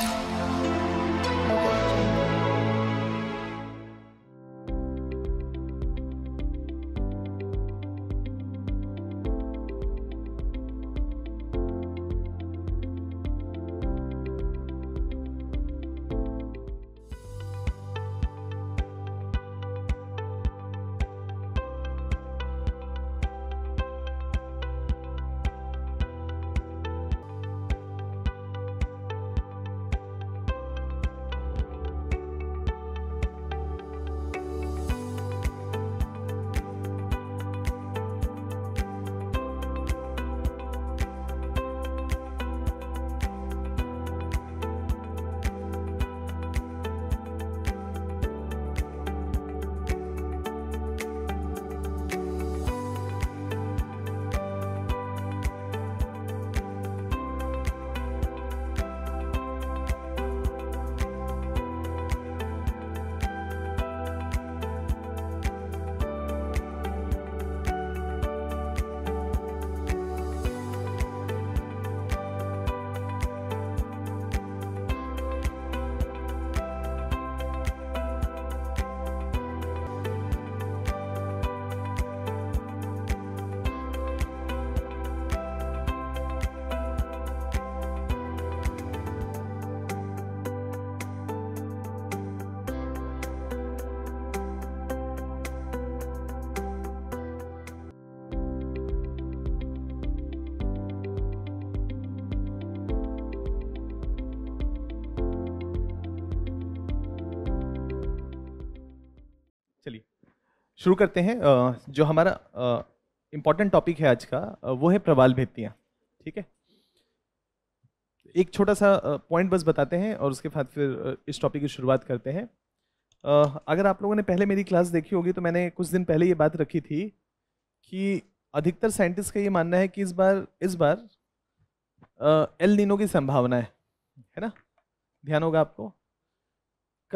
Bye. शुरू करते हैं जो हमारा इम्पोर्टेंट टॉपिक है आज का वो है प्रवाल भेतियाँ ठीक है एक छोटा सा पॉइंट बस बताते हैं और उसके बाद फिर इस टॉपिक की शुरुआत करते हैं अगर आप लोगों ने पहले मेरी क्लास देखी होगी तो मैंने कुछ दिन पहले ये बात रखी थी कि अधिकतर साइंटिस्ट का ये मानना है कि इस बार इस बार एल नीनो की संभावना है है ना ध्यान होगा आपको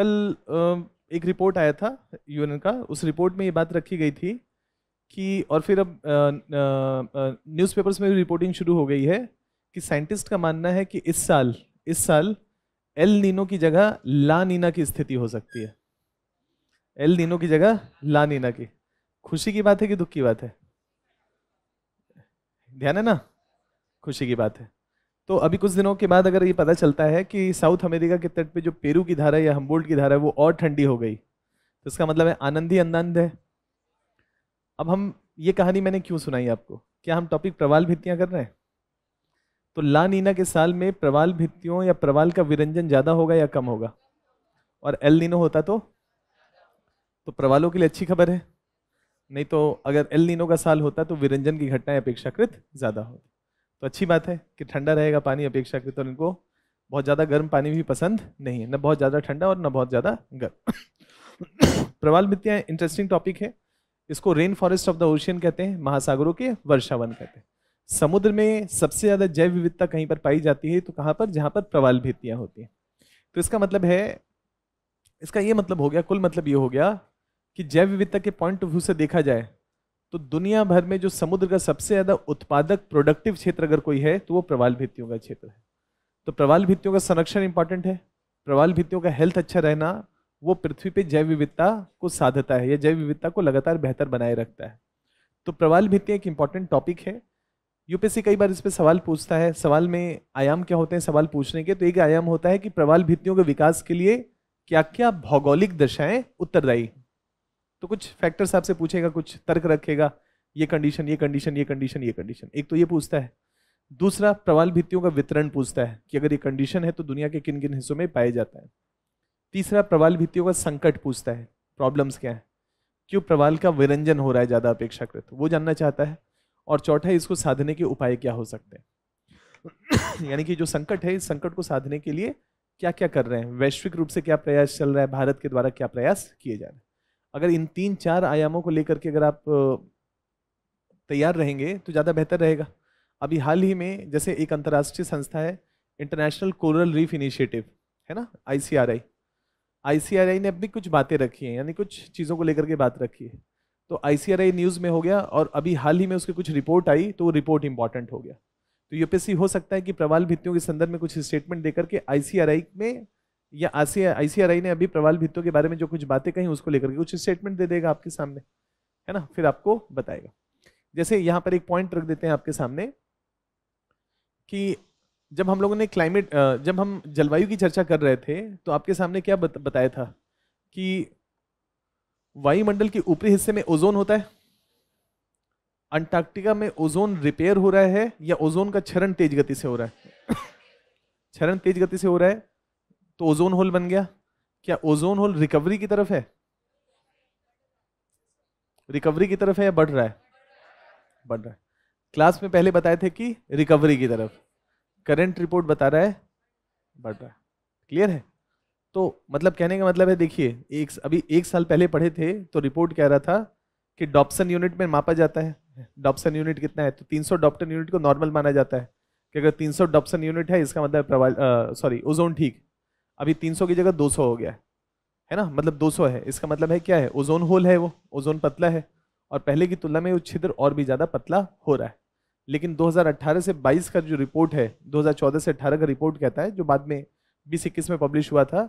कल एक रिपोर्ट आया था यूएन का उस रिपोर्ट में ये बात रखी गई थी कि और फिर अब न्यूज़पेपर्स में भी रिपोर्टिंग शुरू हो गई है कि साइंटिस्ट का मानना है कि इस साल इस साल एल नीनो की जगह ला नीना की स्थिति हो सकती है एल नीनो की जगह ला नीना की खुशी की बात है कि दुख की बात है ध्यान है ना खुशी की बात है तो अभी कुछ दिनों के बाद अगर ये पता चलता है कि साउथ अमेरिका के तट पे जो पेरू की धारा या हम्बोल्ट की धारा है वो और ठंडी हो गई तो इसका मतलब है आनंद ही आनंद है अब हम ये कहानी मैंने क्यों सुनाई आपको क्या हम टॉपिक प्रवाल भित्तियाँ कर रहे हैं तो ला नीना के साल में प्रवाल भित्तियों या प्रवाल का विरंजन ज़्यादा होगा या कम होगा और एल नीनो होता तो तो प्रवालों के लिए अच्छी खबर है नहीं तो अगर एल नीनो का साल होता तो विरंजन की घटनाएं अपेक्षाकृत ज़्यादा होती तो अच्छी बात है कि ठंडा रहेगा पानी अपेक्षाकृत तो और इनको बहुत ज़्यादा गर्म पानी भी पसंद नहीं है न बहुत ज़्यादा ठंडा और न बहुत ज़्यादा गर्म प्रवाल मित्तियाँ इंटरेस्टिंग टॉपिक है इसको rain forest of the ocean कहते हैं महासागरों के वर्षावन कहते हैं समुद्र में सबसे ज़्यादा जैव विविधता कहीं पर पाई जाती है तो कहाँ पर जहाँ पर प्रवाल भित्तियाँ होती हैं तो इसका मतलब है इसका ये मतलब हो गया कुल मतलब ये हो गया कि जैव विविधता के पॉइंट ऑफ व्यू से देखा जाए तो दुनिया भर में जो समुद्र का सबसे ज़्यादा उत्पादक प्रोडक्टिव क्षेत्र अगर कोई है तो वो प्रवाल भित्तियों का क्षेत्र है तो प्रवाल भित्तियों का संरक्षण इंपॉर्टेंट है प्रवाल भित्तियों का हेल्थ अच्छा रहना वो पृथ्वी पे जैव विविधता को साधता है या जैव विविधता को लगातार बेहतर बनाए रखता है तो प्रवाल भित्तियाँ एक इंपॉर्टेंट टॉपिक है यूपीएससी कई बार इस पर सवाल पूछता है सवाल में आयाम क्या होते हैं सवाल पूछने के तो एक आयाम होता है कि प्रवाल भित्तियों के विकास के लिए क्या क्या भौगोलिक दशाएं उत्तरदायी हैं तो कुछ फैक्टर्स आपसे पूछेगा कुछ तर्क रखेगा ये कंडीशन ये कंडीशन ये कंडीशन ये कंडीशन एक तो ये पूछता है दूसरा प्रवाल भित्तियों का वितरण पूछता है कि अगर ये कंडीशन है तो दुनिया के किन किन हिस्सों में पाया जाता है तीसरा प्रवाल भित्तियों का संकट पूछता है प्रॉब्लम्स क्या है क्यों प्रवाल का विरंजन हो रहा है ज़्यादा अपेक्षाकृत वो जानना चाहता है और चौथा इसको साधने के उपाय क्या हो सकते हैं यानी कि जो संकट है इस संकट को साधने के लिए क्या क्या कर रहे हैं वैश्विक रूप से क्या प्रयास चल रहा है भारत के द्वारा क्या प्रयास किए जा रहे हैं अगर इन तीन चार आयामों को लेकर के अगर आप तैयार रहेंगे तो ज़्यादा बेहतर रहेगा अभी हाल ही में जैसे एक अंतर्राष्ट्रीय संस्था है इंटरनेशनल कोरल रीफ इनिशिएटिव है ना आईसीआरआई आईसीआरआई ने अभी कुछ बातें रखी हैं यानी कुछ चीज़ों को लेकर के बात रखी है तो आईसीआरआई न्यूज़ में हो गया और अभी हाल ही में उसकी कुछ रिपोर्ट आई तो वो रिपोर्ट इंपॉर्टेंट हो गया तो यूपीएससी हो सकता है कि प्रवाल भित्तियों के संदर्भ में कुछ स्टेटमेंट देकर के आईसीआरआई में या आईसीआरआई ने अभी प्रवाल भित्तों के बारे में जो कुछ बातें कही उसको लेकर के कुछ स्टेटमेंट दे देगा आपके सामने है ना फिर आपको बताएगा जैसे यहां पर एक पॉइंट रख देते हैं आपके सामने कि जब हम लोगों ने क्लाइमेट जब हम जलवायु की चर्चा कर रहे थे तो आपके सामने क्या बत, बताया था कि वायुमंडल के ऊपरी हिस्से में ओजोन होता है अंटार्कटिका में ओजोन रिपेयर हो रहा है या ओजोन का क्षरण तेज गति से हो रहा है क्षरण तेज गति से हो रहा है तो ओजोन होल बन गया क्या ओजोन होल रिकवरी की तरफ है रिकवरी की तरफ है या बढ़ रहा है बढ़ रहा है क्लास में पहले बताए थे कि रिकवरी की तरफ करंट रिपोर्ट बता रहा है बढ़ रहा है क्लियर है तो मतलब कहने का मतलब है देखिए एक अभी एक साल पहले पढ़े थे तो रिपोर्ट कह रहा था कि डॉप्सन यूनिट में मापा जाता है डॉप्सन यूनिट कितना है तो 300 डॉप्टन यूनिट को नॉर्मल माना जाता है कि अगर 300 डॉप्सन यूनिट है इसका मतलब सॉरी ओजोन ठीक अभी 300 की जगह 200 हो गया है ना मतलब 200 है इसका मतलब है क्या है ओजोन होल है वो ओजोन पतला है और पहले की तुलना में वो छिद्र और भी ज़्यादा पतला हो रहा है लेकिन 2018 से 22 का जो रिपोर्ट है 2014 से 18 का रिपोर्ट कहता है जो बाद में बीस इक्कीस में पब्लिश हुआ था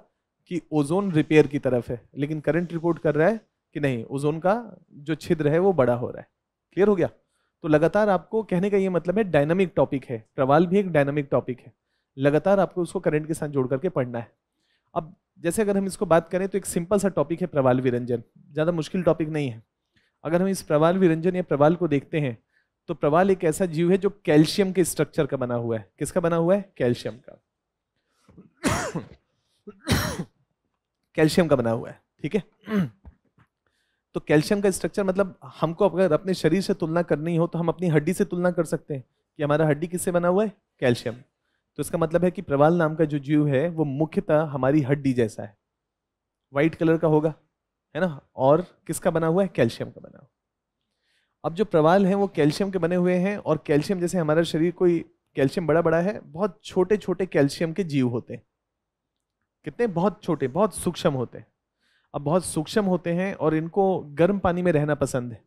कि ओजोन रिपेयर की तरफ है लेकिन करंट रिपोर्ट कर रहा है कि नहीं ओजोन का जो छिद्र है वो बड़ा हो रहा है क्लियर हो गया तो लगातार आपको कहने का ये मतलब है डायनामिक टॉपिक है प्रवाल भी एक डायनामिक टॉपिक है लगातार आपको उसको करंट के साथ जोड़ करके पढ़ना है अब जैसे अगर हम इसको बात करें तो एक सिंपल सा टॉपिक है प्रवाल विरंजन ज़्यादा मुश्किल टॉपिक नहीं है अगर हम इस प्रवाल विरंजन या प्रवाल को देखते हैं तो प्रवाल एक ऐसा जीव है जो कैल्शियम के स्ट्रक्चर का बना हुआ है किसका बना हुआ है कैल्शियम का कैल्शियम का बना हुआ है ठीक है तो कैल्शियम का स्ट्रक्चर मतलब हमको अगर अपने शरीर से तुलना करनी हो तो हम अपनी हड्डी से तुलना कर सकते हैं कि हमारा हड्डी किससे बना हुआ है कैल्शियम तो इसका मतलब है कि प्रवाल नाम का जो जीव है वो मुख्यतः हमारी हड्डी जैसा है वाइट कलर का होगा है ना और किसका बना हुआ है कैल्शियम का बना हुआ अब जो प्रवाल हैं वो कैल्शियम के बने हुए हैं और कैल्शियम जैसे हमारा शरीर कोई कैल्शियम बड़ा बड़ा है बहुत छोटे छोटे कैल्शियम के जीव होते हैं कितने बहुत छोटे बहुत सूक्ष्म होते हैं अब बहुत सूक्ष्म होते हैं और इनको गर्म पानी में रहना पसंद है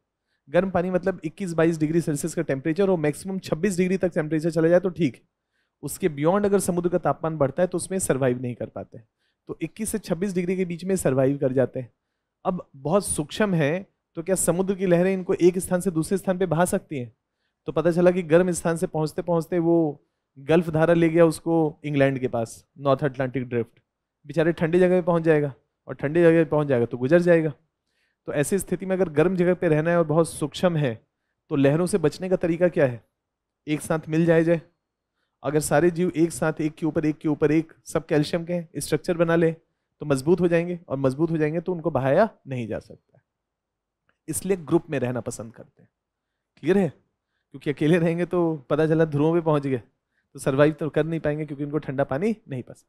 गर्म पानी मतलब 21-22 डिग्री सेल्सियस का टेम्परेचर और मैक्सिमम 26 डिग्री तक टेम्परेचर चला जाए तो ठीक है उसके बियॉन्ड अगर समुद्र का तापमान बढ़ता है तो उसमें सर्वाइव नहीं कर पाते तो 21 से 26 डिग्री के बीच में सर्वाइव कर जाते हैं अब बहुत सूक्ष्म है तो क्या समुद्र की लहरें इनको एक स्थान से दूसरे स्थान पर बहा सकती हैं तो पता चला कि गर्म स्थान से पहुँचते पहुँचते वो गल्फ धारा ले गया उसको इंग्लैंड के पास नॉर्थ अटलांटिक ड्रिफ्ट बेचारे ठंडी जगह पर पहुँच जाएगा और ठंडी जगह पर पहुँच जाएगा तो गुजर जाएगा तो ऐसी स्थिति में अगर गर्म जगह पर रहना है और बहुत सूक्ष्म है तो लहरों से बचने का तरीका क्या है एक साथ मिल जाए जाए अगर सारे जीव एक साथ एक के ऊपर एक के ऊपर एक सब कैल्शियम के स्ट्रक्चर बना ले तो मजबूत हो जाएंगे और मजबूत हो जाएंगे तो उनको बहाया नहीं जा सकता इसलिए ग्रुप में रहना पसंद करते हैं क्लियर है क्योंकि अकेले रहेंगे तो पता चला ध्रुवों में पहुंच गए तो सर्वाइव तो कर नहीं पाएंगे क्योंकि उनको ठंडा पानी नहीं पसंद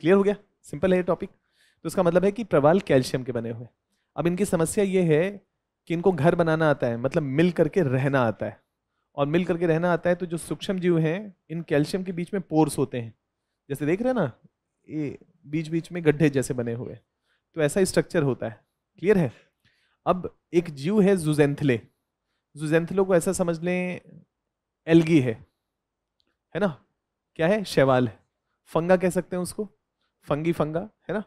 क्लियर हो गया सिंपल है ये टॉपिक तो इसका मतलब है कि प्रवाल कैल्शियम के बने हुए अब इनकी समस्या ये है कि इनको घर बनाना आता है मतलब मिल करके रहना आता है और मिल करके रहना आता है तो जो सूक्ष्म जीव हैं इन कैल्शियम के बीच में पोर्स होते हैं जैसे देख रहे हैं ना ये बीच बीच में गड्ढे जैसे बने हुए तो ऐसा स्ट्रक्चर होता है क्लियर है अब एक जीव है जुजेंथले जुजेंथलो को ऐसा समझ लें एलगी है है ना क्या है शैवाल है फंगा कह सकते हैं उसको फंगी फंगा है ना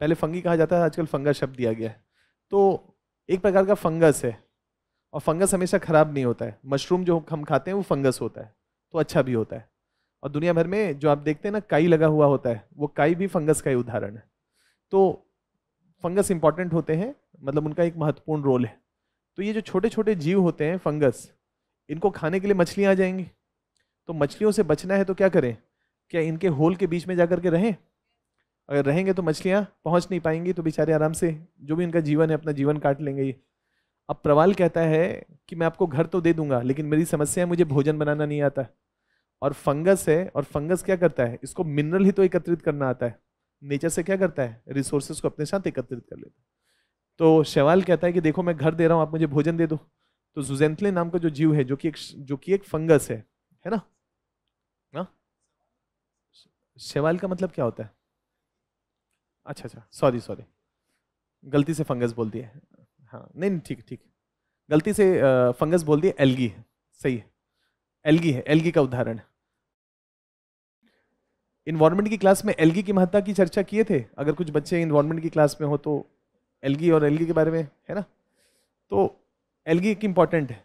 पहले फंगी कहा जाता है आजकल फंगा शब्द दिया गया है तो एक प्रकार का फंगस है और फंगस हमेशा ख़राब नहीं होता है मशरूम जो हम खाते हैं वो फंगस होता है तो अच्छा भी होता है और दुनिया भर में जो आप देखते हैं ना काई लगा हुआ होता है वो काई भी फंगस का ही उदाहरण है तो फंगस इंपॉर्टेंट होते हैं मतलब उनका एक महत्वपूर्ण रोल है तो ये जो छोटे छोटे जीव होते हैं फंगस इनको खाने के लिए मछलियाँ आ जाएंगी तो मछलियों से बचना है तो क्या करें क्या इनके होल के बीच में जा के रहें अगर रहेंगे तो मछलियाँ पहुँच नहीं पाएंगी तो बेचारे आराम से जो भी इनका जीवन है अपना जीवन काट लेंगे ये अब प्रवाल कहता है कि मैं आपको घर तो दे दूंगा लेकिन मेरी समस्या है मुझे भोजन बनाना नहीं आता और फंगस है और फंगस क्या करता है इसको मिनरल ही तो एकत्रित करना आता है नेचर से क्या करता है रिसोर्सेस को अपने साथ एकत्रित कर लेता है तो शवाल कहता है कि देखो मैं घर दे रहा हूँ आप मुझे भोजन दे दो तो जुजेंथले नाम का जो जीव है जो कि एक जो कि एक फंगस है है ना ना हाँ? शवाल का मतलब क्या होता है अच्छा अच्छा सॉरी सॉरी गलती से फंगस बोल दिया हाँ नहीं नहीं ठीक ठीक गलती से फंगस बोल दिया एलगी है सही है एलगी है एलगी का उदाहरण इन्वायरमेंट की क्लास में एलगी की महत्ता की चर्चा किए थे अगर कुछ बच्चे इन्वायरमेंट की क्लास में हो तो एलगी और एलगी के बारे में है ना तो एलगी एक इम्पॉर्टेंट है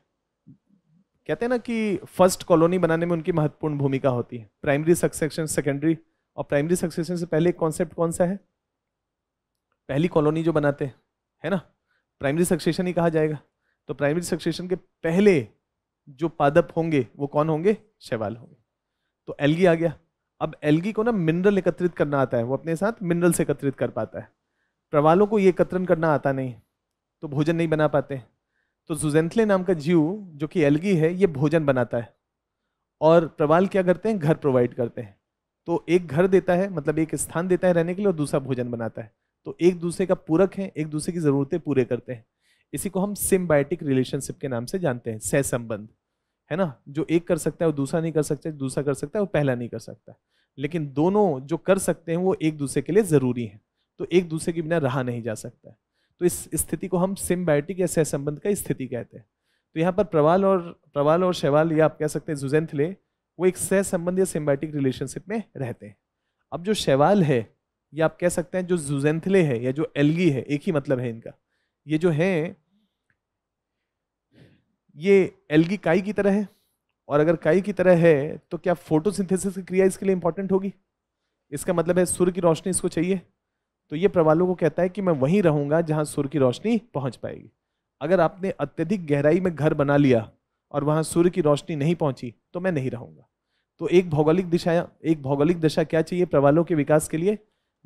कहते हैं ना कि फर्स्ट कॉलोनी बनाने में उनकी महत्वपूर्ण भूमिका होती है प्राइमरी सक्सेशन सेकेंडरी और प्राइमरी सक्सेशन से पहले एक कॉन्सेप्ट कौन सा है पहली कॉलोनी जो बनाते हैं है ना प्राइमरी सक्सेशन ही कहा जाएगा तो प्राइमरी सक्सेशन के पहले जो पादप होंगे वो कौन होंगे शैवाल होंगे तो एलगी आ गया अब एलगी को ना मिनरल एकत्रित करना आता है वो अपने साथ मिनरल से एकत्रित कर पाता है प्रवालों को ये एकत्रण करना आता नहीं तो भोजन नहीं बना पाते तो जुजेंथले नाम का जीव जो कि एलगी है ये भोजन बनाता है और प्रवाल क्या करते हैं घर प्रोवाइड करते हैं तो एक घर देता है मतलब एक स्थान देता है रहने के लिए और दूसरा भोजन बनाता है तो एक दूसरे का पूरक है एक दूसरे की ज़रूरतें पूरे करते हैं इसी को हम सिम्बायोटिक रिलेशनशिप के नाम से जानते हैं सह संबंध है ना जो एक कर सकता है वो दूसरा नहीं कर सकता दूसरा कर सकता है वो पहला नहीं कर सकता लेकिन दोनों जो कर सकते हैं वो एक दूसरे के लिए ज़रूरी है तो एक दूसरे के बिना रहा नहीं जा सकता है तो इस स्थिति को हम सिम्बायोटिक या सहसंबंध का स्थिति कहते हैं तो यहाँ पर प्रवाल और प्रवाल और शैवाल या आप कह सकते हैं जुजेंथले वो एक सहसंबंध या सिम्बायोटिक रिलेशनशिप में रहते हैं अब जो शैवाल है या आप कह सकते हैं जो जुजेंथले है या जो एलगी है एक ही मतलब है इनका ये जो है ये एलगी काई की तरह है और अगर काई की तरह है तो क्या फोटोसिंथेसिस की क्रिया इसके लिए इंपॉर्टेंट होगी इसका मतलब है सूर्य की रोशनी इसको चाहिए तो ये प्रवालों को कहता है कि मैं वहीं रहूंगा जहां सूर्य की रोशनी पहुंच पाएगी अगर आपने अत्यधिक गहराई में घर बना लिया और वहां सूर्य की रोशनी नहीं पहुंची तो मैं नहीं रहूंगा तो एक भौगोलिक दिशा एक भौगोलिक दशा क्या चाहिए प्रवालों के विकास के लिए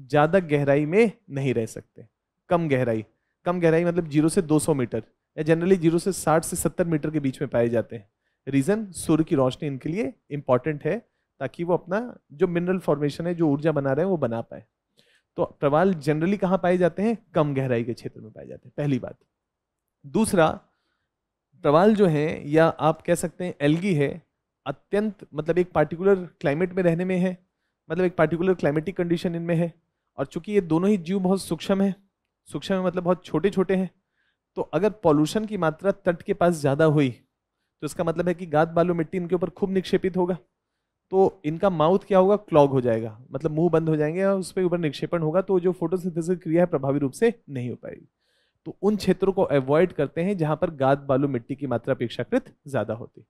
ज़्यादा गहराई में नहीं रह सकते कम गहराई कम गहराई मतलब जीरो से 200 मीटर या जनरली जीरो से 60 से 70 मीटर के बीच में पाए जाते हैं रीज़न सूर्य की रोशनी इनके लिए इम्पॉर्टेंट है ताकि वो अपना जो मिनरल फॉर्मेशन है जो ऊर्जा बना रहे हैं वो बना पाए तो प्रवाल जनरली कहाँ पाए जाते हैं कम गहराई के क्षेत्र में पाए जाते हैं पहली बात दूसरा प्रवाल जो है या आप कह सकते हैं एलगी है अत्यंत मतलब एक पार्टिकुलर क्लाइमेट में रहने में है मतलब एक पार्टिकुलर क्लाइमेटिक कंडीशन इनमें है और चूंकि ये दोनों ही जीव बहुत सूक्ष्म है सूक्ष्म है मतलब बहुत छोटे छोटे हैं तो अगर पॉल्यूशन की मात्रा तट के पास ज़्यादा हुई तो इसका मतलब है कि गाद बालू मिट्टी इनके ऊपर खूब निक्षेपित होगा तो इनका माउथ क्या होगा क्लॉग हो जाएगा मतलब मुंह बंद हो जाएंगे और उस पर ऊपर निक्षेपण होगा तो जो फोटोसिंथेसिस क्रिया है प्रभावी रूप से नहीं हो पाएगी तो उन क्षेत्रों को अवॉइड करते हैं जहां पर गाद बालू मिट्टी की मात्रा अपेक्षाकृत ज़्यादा होती है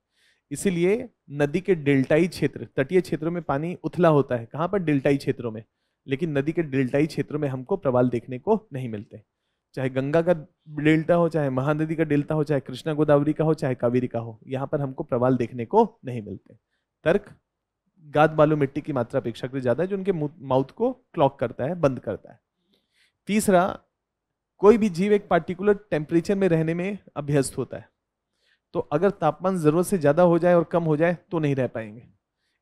इसीलिए नदी के डेल्टाई क्षेत्र तटीय क्षेत्रों में पानी उथला होता है कहाँ पर डेल्टाई क्षेत्रों में लेकिन नदी के डेल्टाई क्षेत्र में हमको प्रवाल देखने को नहीं मिलते चाहे गंगा का डेल्टा हो चाहे महानदी का डेल्टा हो चाहे कृष्णा गोदावरी का हो चाहे कावेरी का हो यहाँ पर हमको प्रवाल देखने को नहीं मिलते तर्क गाद बालू मिट्टी की मात्रा अपेक्षाकृत ज़्यादा है जो उनके माउथ को क्लॉक करता है बंद करता है तीसरा कोई भी जीव एक पार्टिकुलर टेम्परेचर में रहने में अभ्यस्त होता है तो अगर तापमान ज़रूरत से ज़्यादा हो जाए और कम हो जाए तो नहीं रह पाएंगे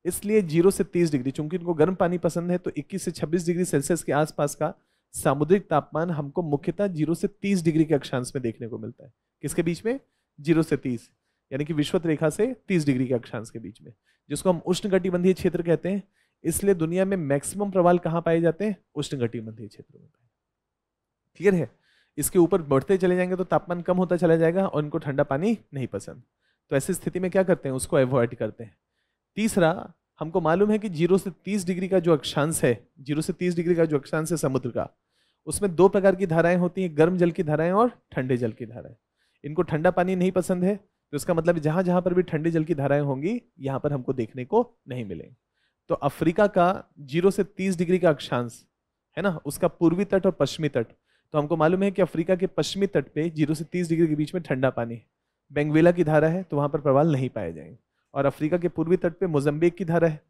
इसलिए जीरो से तीस डिग्री चूंकि इनको गर्म पानी पसंद है तो इक्कीस से छब्बीस डिग्री सेल्सियस के आसपास का सामुद्रिक तापमान हमको मुख्यतः जीरो से तीस डिग्री के अक्षांश में देखने को मिलता है किसके बीच में जीरो से तीस यानी कि विश्वत रेखा से तीस डिग्री के अक्षांश के बीच में जिसको हम उष्ण क्षेत्र कहते हैं इसलिए दुनिया में मैक्सिमम प्रवाल कहाँ पाए जाते हैं उष्ण गटिबंधीय क्षेत्र में क्लियर है इसके ऊपर बढ़ते चले जाएंगे तो तापमान कम होता चला जाएगा और इनको ठंडा पानी नहीं पसंद तो ऐसी स्थिति में क्या करते हैं उसको एवॉइड करते हैं तीसरा हमको मालूम है कि जीरो से तीस डिग्री का जो अक्षांश है जीरो से तीस डिग्री का जो अक्षांश है समुद्र का उसमें दो प्रकार की धाराएं होती हैं गर्म जल की धाराएं और ठंडे जल की धाराएं इनको ठंडा पानी नहीं पसंद है तो इसका मतलब जहां जहां पर भी ठंडे जल की धाराएं होंगी यहां पर हमको देखने को नहीं मिलेंगे तो अफ्रीका का जीरो से तीस डिग्री का अक्षांश है ना उसका पूर्वी तट और पश्चिमी तट तो हमको मालूम है कि अफ्रीका के पश्चिमी तट पे जीरो से तीस डिग्री के बीच में ठंडा पानी है बेंगवेला की धारा है तो वहां पर प्रवाल नहीं पाए जाएंगे और अफ्रीका के पूर्वी तट पे मोजम्बिक की धारा है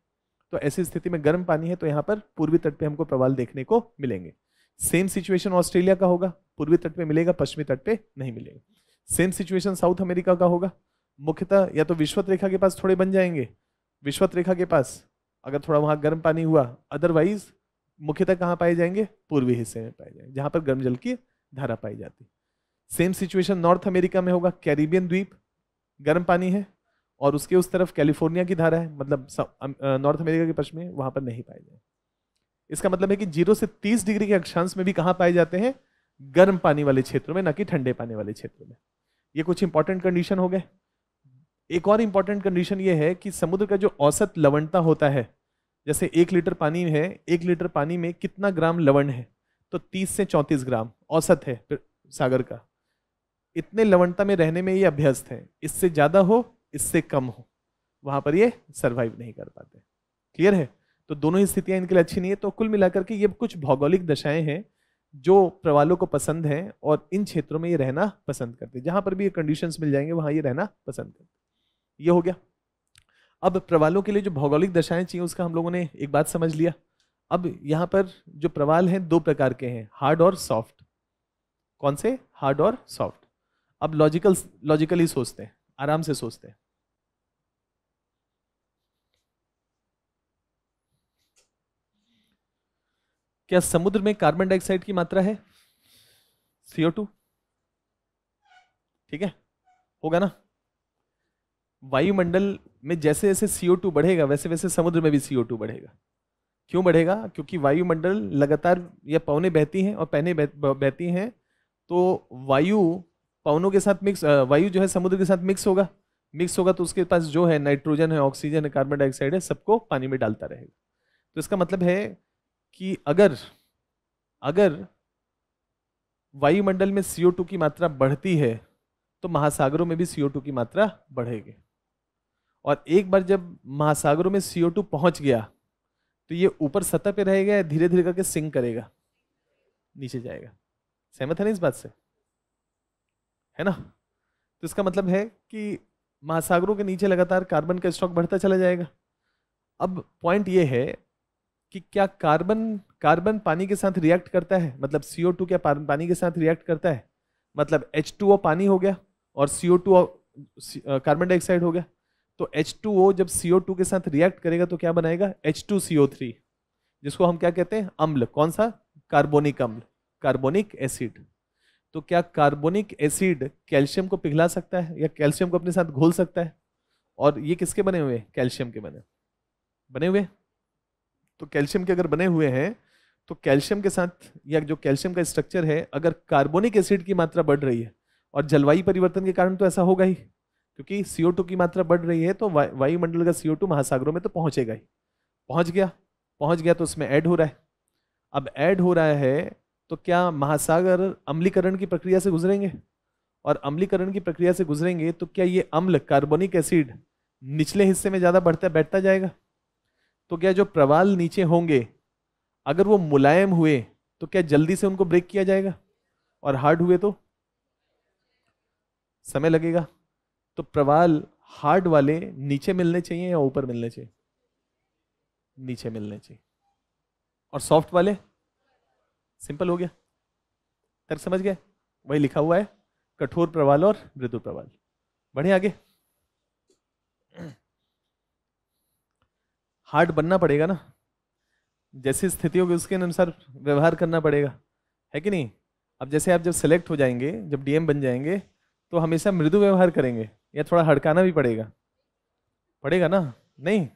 तो ऐसी स्थिति में गर्म पानी है तो यहाँ पर पूर्वी तट पे हमको प्रवाल देखने को मिलेंगे सेम सिचुएशन ऑस्ट्रेलिया का होगा पूर्वी तट पे मिलेगा पश्चिमी तट पे नहीं मिलेगा सेम सिचुएशन साउथ अमेरिका का होगा मुख्यतः या तो विश्वत रेखा के पास थोड़े बन जाएंगे विश्वत रेखा के पास अगर थोड़ा वहाँ गर्म पानी हुआ अदरवाइज मुख्यतः कहाँ पाए जाएंगे पूर्वी हिस्से में पाए जाएंगे जहाँ पर गर्म जल की धारा पाई जाती सेम सिचुएशन नॉर्थ अमेरिका में होगा कैरिबियन द्वीप गर्म पानी है और उसके उस तरफ कैलिफोर्निया की धारा है मतलब नॉर्थ अमेरिका के पश्चिम वहां पर नहीं पाए जाए इसका मतलब है कि जीरो से तीस डिग्री के अक्षांश में भी कहाँ पाए जाते हैं गर्म पानी वाले क्षेत्रों में ना कि ठंडे पानी वाले क्षेत्रों में ये कुछ इंपॉर्टेंट कंडीशन हो गए एक और इंपॉर्टेंट कंडीशन ये है कि समुद्र का जो औसत लवणता होता है जैसे एक लीटर पानी है एक लीटर पानी में कितना ग्राम लवण है तो तीस से चौंतीस ग्राम औसत है सागर का इतने लवणता में रहने में ये अभ्यस्त है इससे ज़्यादा हो इससे कम हो वहां पर ये सर्वाइव नहीं कर पाते क्लियर है तो दोनों ही स्थितियां इनके लिए अच्छी नहीं है तो कुल मिलाकर के ये कुछ भौगोलिक दशाएं हैं जो प्रवालों को पसंद हैं और इन क्षेत्रों में ये रहना पसंद करते हैं जहां पर भी ये कंडीशंस मिल जाएंगे वहां ये रहना पसंद करते ये हो गया अब प्रवालों के लिए जो भौगोलिक दशाएं चाहिए उसका हम लोगों ने एक बात समझ लिया अब यहाँ पर जो प्रवाल हैं दो प्रकार के हैं हार्ड और सॉफ्ट कौन से हार्ड और सॉफ्ट अब लॉजिकल लॉजिकली सोचते हैं आराम से सोचते हैं क्या समुद्र में कार्बन डाइऑक्साइड की मात्रा है सीओ टू ठीक है होगा ना वायुमंडल में जैसे जैसे सीओ टू बढ़ेगा वैसे वैसे समुद्र में भी सीओ टू बढ़ेगा क्यों बढ़ेगा क्योंकि वायुमंडल लगातार या पवने बहती हैं और पहने बह, बहती हैं तो वायु पवनों के साथ मिक्स वायु जो है समुद्र के साथ मिक्स होगा मिक्स होगा तो उसके पास जो है नाइट्रोजन है ऑक्सीजन है कार्बन डाइऑक्साइड है सबको पानी में डालता रहेगा तो इसका मतलब है कि अगर अगर वायुमंडल में सीओ की मात्रा बढ़ती है तो महासागरों में भी सीओ की मात्रा बढ़ेगी और एक बार जब महासागरों में सीओ पहुंच गया तो ये ऊपर सतह पे रहेगा या धीरे धीरे करके सिंक करेगा नीचे जाएगा सहमत है ना इस बात से है ना तो इसका मतलब है कि महासागरों के नीचे लगातार कार्बन का स्टॉक बढ़ता चला जाएगा अब पॉइंट ये है कि क्या कार्बन कार्बन पानी के साथ रिएक्ट करता है मतलब सी ओ क्या पानी के साथ रिएक्ट करता है मतलब एच टू ओ पानी हो गया और सी कार्बन डाइऑक्साइड हो गया तो एच टू ओ जब टू के साथ रिएक्ट करेगा तो क्या बनाएगा एच टू थ्री जिसको हम क्या कहते हैं अम्ल कौन सा कार्बोनिक अम्ल कार्बोनिक एसिड तो क्या कार्बोनिक एसिड कैल्शियम को पिघला सकता है या कैल्शियम को अपने साथ घोल सकता है और ये किसके बने हुए कैल्शियम के बने बने हुए तो कैल्शियम के अगर बने हुए हैं तो कैल्शियम के साथ या जो कैल्शियम का स्ट्रक्चर है अगर कार्बोनिक एसिड की मात्रा बढ़ रही है और जलवायु परिवर्तन के कारण तो ऐसा होगा ही क्योंकि टू की मात्रा बढ़ रही है तो वायुमंडल का टू महासागरों में तो पहुंचेगा ही पहुंच गया पहुंच गया तो उसमें ऐड हो रहा है अब ऐड हो रहा है तो क्या महासागर अम्लीकरण की प्रक्रिया से गुजरेंगे और अम्लीकरण की प्रक्रिया से गुजरेंगे तो क्या ये अम्ल कार्बोनिक एसिड निचले हिस्से में ज़्यादा बढ़ता बैठता जाएगा तो क्या जो प्रवाल नीचे होंगे अगर वो मुलायम हुए तो क्या जल्दी से उनको ब्रेक किया जाएगा और हार्ड हुए तो समय लगेगा तो प्रवाल हार्ड वाले नीचे मिलने चाहिए या ऊपर मिलने चाहिए नीचे मिलने चाहिए और सॉफ्ट वाले सिंपल हो गया तर्क समझ गए वही लिखा हुआ है कठोर प्रवाल और मृदु प्रवाल बढ़े आगे हार्ड बनना पड़ेगा ना जैसी स्थिति होगी उसके अनुसार व्यवहार करना पड़ेगा है कि नहीं अब जैसे आप जब सेलेक्ट हो जाएंगे जब डीएम बन जाएंगे तो हमेशा मृदु व्यवहार करेंगे या थोड़ा हड़काना भी पड़ेगा पड़ेगा ना नहीं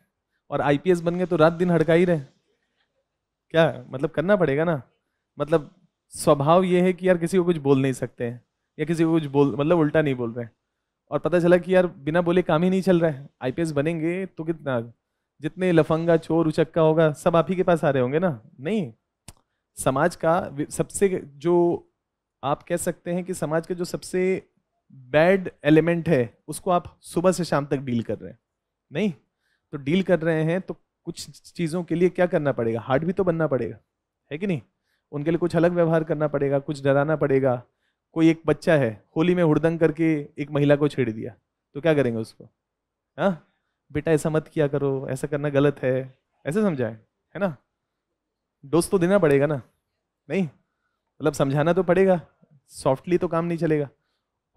और आईपीएस बन गए तो रात दिन हड़का ही रहे क्या मतलब करना पड़ेगा ना मतलब स्वभाव ये है कि यार किसी को कुछ बोल नहीं सकते हैं या किसी को कुछ बोल मतलब उल्टा नहीं बोल रहे हैं और पता चला कि यार बिना बोले काम ही नहीं चल रहा है आई बनेंगे तो कितना जितने लफंगा चोर उचक्का होगा सब आप ही के पास आ रहे होंगे ना नहीं समाज का सबसे जो आप कह सकते हैं कि समाज का जो सबसे बैड एलिमेंट है उसको आप सुबह से शाम तक डील कर रहे हैं नहीं तो डील कर रहे हैं तो कुछ चीज़ों के लिए क्या करना पड़ेगा हार्ड भी तो बनना पड़ेगा है कि नहीं उनके लिए कुछ अलग व्यवहार करना पड़ेगा कुछ डराना पड़ेगा कोई एक बच्चा है होली में हुड़दंग करके एक महिला को छेड़ दिया तो क्या करेंगे उसको हाँ बेटा ऐसा मत किया करो ऐसा करना गलत है ऐसे समझाएं है ना डोज तो देना पड़ेगा ना नहीं मतलब समझाना तो पड़ेगा सॉफ्टली तो काम नहीं चलेगा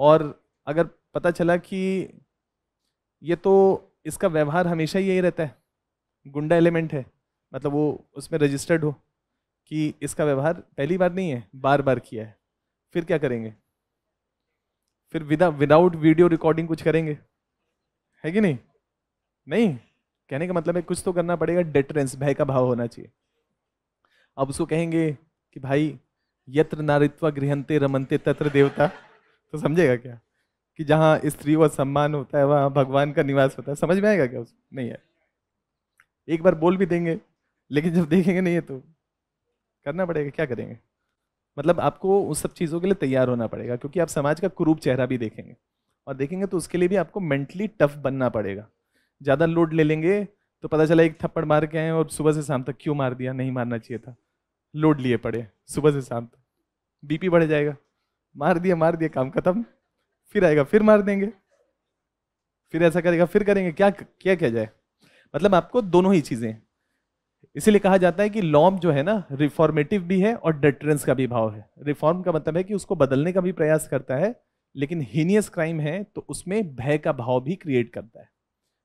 और अगर पता चला कि ये तो इसका व्यवहार हमेशा ही यही रहता है गुंडा एलिमेंट है मतलब वो उसमें रजिस्टर्ड हो कि इसका व्यवहार पहली बार नहीं है बार बार किया है फिर क्या करेंगे फिर विदा विदाउट वीडियो रिकॉर्डिंग कुछ करेंगे है कि नहीं नहीं कहने का मतलब है कुछ तो करना पड़ेगा डेटरेंस भय का भाव होना चाहिए अब उसको कहेंगे कि भाई यत्र नारित्व गृहंते रमनते तत्र देवता तो समझेगा क्या कि जहाँ स्त्री व सम्मान होता है वहाँ भगवान का निवास होता है समझ में आएगा क्या उसको नहीं है एक बार बोल भी देंगे लेकिन जब देखेंगे नहीं है तो करना पड़ेगा क्या करेंगे मतलब आपको उस सब चीज़ों के लिए तैयार होना पड़ेगा क्योंकि आप समाज का क्रूप चेहरा भी देखेंगे और देखेंगे तो उसके लिए भी आपको मेंटली टफ बनना पड़ेगा ज़्यादा लोड ले लेंगे तो पता चला एक थप्पड़ मार के आए और सुबह से शाम तक क्यों मार दिया नहीं मारना चाहिए था लोड लिए पड़े सुबह से शाम तक बीपी बढ़ जाएगा मार दिया मार दिया काम खत्म फिर आएगा फिर मार देंगे फिर ऐसा करेगा फिर करेंगे क्या क्या किया जाए मतलब आपको दोनों ही चीज़ें इसीलिए कहा जाता है कि लॉम जो है ना रिफॉर्मेटिव भी है और डेटरेंस का भी भाव है रिफॉर्म का मतलब है कि उसको बदलने का भी प्रयास करता है लेकिन हीनियस क्राइम है तो उसमें भय का भाव भी क्रिएट करता है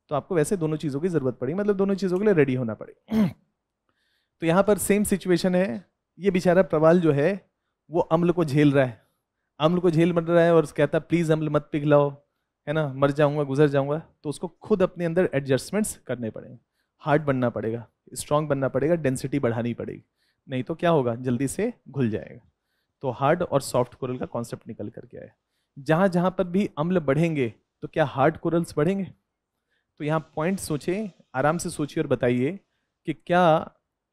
तो आपको वैसे दोनों चीज़ों की ज़रूरत पड़ेगी मतलब दोनों चीज़ों के लिए रेडी होना पड़ेगा तो यहाँ पर सेम सिचुएशन है ये बेचारा प्रवाल जो है वो अम्ल को झेल रहा है अम्ल को झेल मर रहा है और कहता है प्लीज़ अम्ल मत पिघलाओ है ना मर जाऊंगा गुजर जाऊंगा तो उसको खुद अपने अंदर एडजस्टमेंट्स करने पड़ेंगे हार्ड बनना पड़ेगा स्ट्रांग बनना पड़ेगा डेंसिटी बढ़ानी पड़ेगी नहीं तो क्या होगा जल्दी से घुल जाएगा तो हार्ड और सॉफ्ट कोरल का कॉन्सेप्ट निकल करके आया जहाँ जहाँ पर भी अम्ल बढ़ेंगे तो क्या हार्ड कोरल्स बढ़ेंगे तो यहाँ पॉइंट सोचें आराम से सोचिए और बताइए कि क्या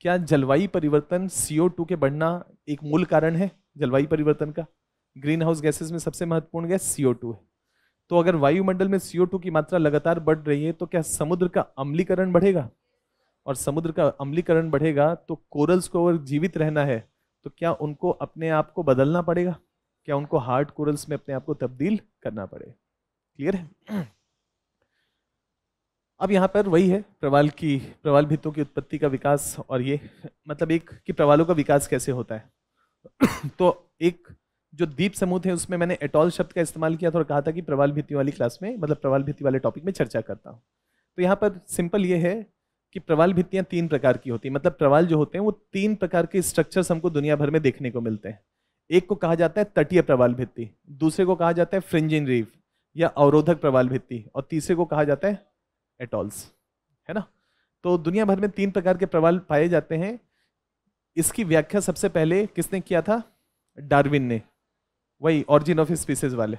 क्या जलवायु परिवर्तन टू के बढ़ना एक मूल कारण है जलवायु परिवर्तन का ग्रीन हाउस गैसेज में सबसे महत्वपूर्ण गैस टू है तो अगर वायुमंडल में सीओ की मात्रा लगातार बढ़ रही है तो क्या समुद्र का अम्लीकरण बढ़ेगा और समुद्र का अम्लीकरण बढ़ेगा तो कोरल्स को अगर जीवित रहना है तो क्या उनको अपने आप को बदलना पड़ेगा क्या उनको हार्ड कोरल्स में अपने आप को तब्दील करना पड़ेगा क्लियर है अब यहाँ पर वही है प्रवाल की प्रवाल भित्तों की उत्पत्ति का विकास और ये मतलब एक कि प्रवालों का विकास कैसे होता है तो एक जो दीप समूह थे उसमें मैंने एटॉल शब्द का इस्तेमाल किया था और कहा था कि प्रवाल भित्ति वाली क्लास में मतलब प्रवाल भित्ति वाले टॉपिक में चर्चा करता हूँ तो यहाँ पर सिंपल ये है कि प्रवाल भित्तियाँ तीन प्रकार की होती हैं मतलब प्रवाल जो होते हैं वो तीन प्रकार के स्ट्रक्चर्स हमको दुनिया भर में देखने को मिलते हैं एक को कहा जाता है तटीय प्रवाल भित्ति दूसरे को कहा जाता है फ्रिंजिन रीफ या अवरोधक प्रवाल भित्ति और तीसरे को कहा जाता है एटॉल्स है ना तो दुनिया भर में तीन प्रकार के प्रवाल पाए जाते हैं इसकी व्याख्या सबसे पहले किसने किया था डार्विन ने वही ऑरिजिन ऑफ स्पीसीज वाले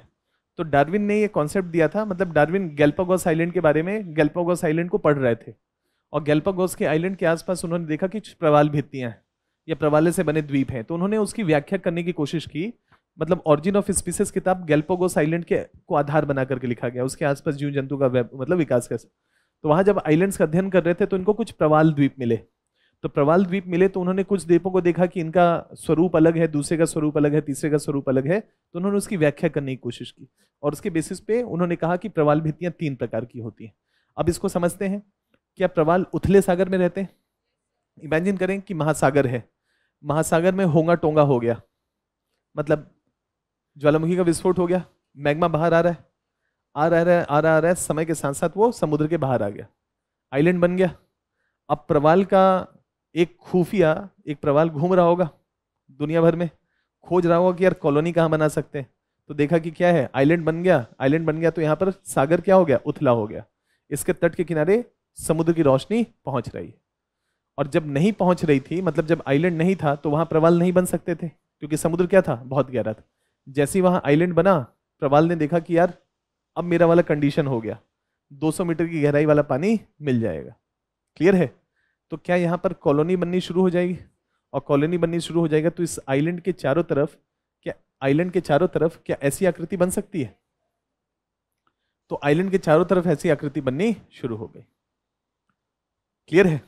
तो डार्विन ने ये कॉन्सेप्ट दिया था मतलब डार्विन गैल्पागोस आइलैंड के बारे में गैल्पागोस आइलैंड को पढ़ रहे थे और गैल्पागोस के आइलैंड के आसपास उन्होंने देखा कि प्रवाल भित्तियाँ हैं या प्रवाले से बने द्वीप हैं तो उन्होंने उसकी व्याख्या करने की कोशिश की मतलब ऑरिजिन ऑफ स्पीसीज किताब गैल्पागोस आइलैंड के को आधार बना करके लिखा गया उसके आसपास जीव जंतु का मतलब विकास कैसे तो वहाँ जब आइलैंड्स का अध्ययन कर रहे थे तो इनको कुछ प्रवाल द्वीप मिले तो प्रवाल द्वीप मिले तो उन्होंने कुछ द्वीपों को देखा कि इनका स्वरूप अलग है दूसरे का स्वरूप अलग है तीसरे का स्वरूप अलग है तो उन्होंने उसकी व्याख्या करने की कोशिश की और उसके बेसिस पे उन्होंने कहा कि प्रवाल भित्तियाँ तीन प्रकार की होती हैं अब इसको समझते हैं क्या प्रवाल उथले सागर में रहते हैं इमेजिन करें कि महासागर है महासागर में होंगा टोंगा हो गया मतलब ज्वालामुखी का विस्फोट हो गया मैग्मा बाहर आ रहा है आ रहा है आ रहा आ रहा है समय के साथ साथ वो समुद्र के बाहर आ गया आइलैंड बन गया अब प्रवाल का एक खुफिया एक प्रवाल घूम रहा होगा दुनिया भर में खोज रहा होगा कि यार कॉलोनी कहाँ बना सकते हैं तो देखा कि क्या है आइलैंड बन गया आइलैंड बन गया तो यहाँ पर सागर क्या हो गया उथला हो गया इसके तट के किनारे समुद्र की रोशनी पहुंच रही है और जब नहीं पहुंच रही थी मतलब जब आइलैंड नहीं था तो वहां प्रवाल नहीं बन सकते थे क्योंकि समुद्र क्या था बहुत गहरा था जैसे ही वहाँ आइलैंड बना प्रवाल ने देखा कि यार अब मेरा वाला कंडीशन हो गया 200 मीटर की गहराई वाला पानी मिल जाएगा क्लियर है तो क्या यहाँ पर कॉलोनी बननी शुरू हो जाएगी और कॉलोनी बननी शुरू हो जाएगा तो इस आइलैंड के चारों तरफ क्या आइलैंड के चारों तरफ क्या ऐसी आकृति बन सकती है तो आइलैंड के चारों तरफ ऐसी आकृति बननी शुरू हो गई क्लियर है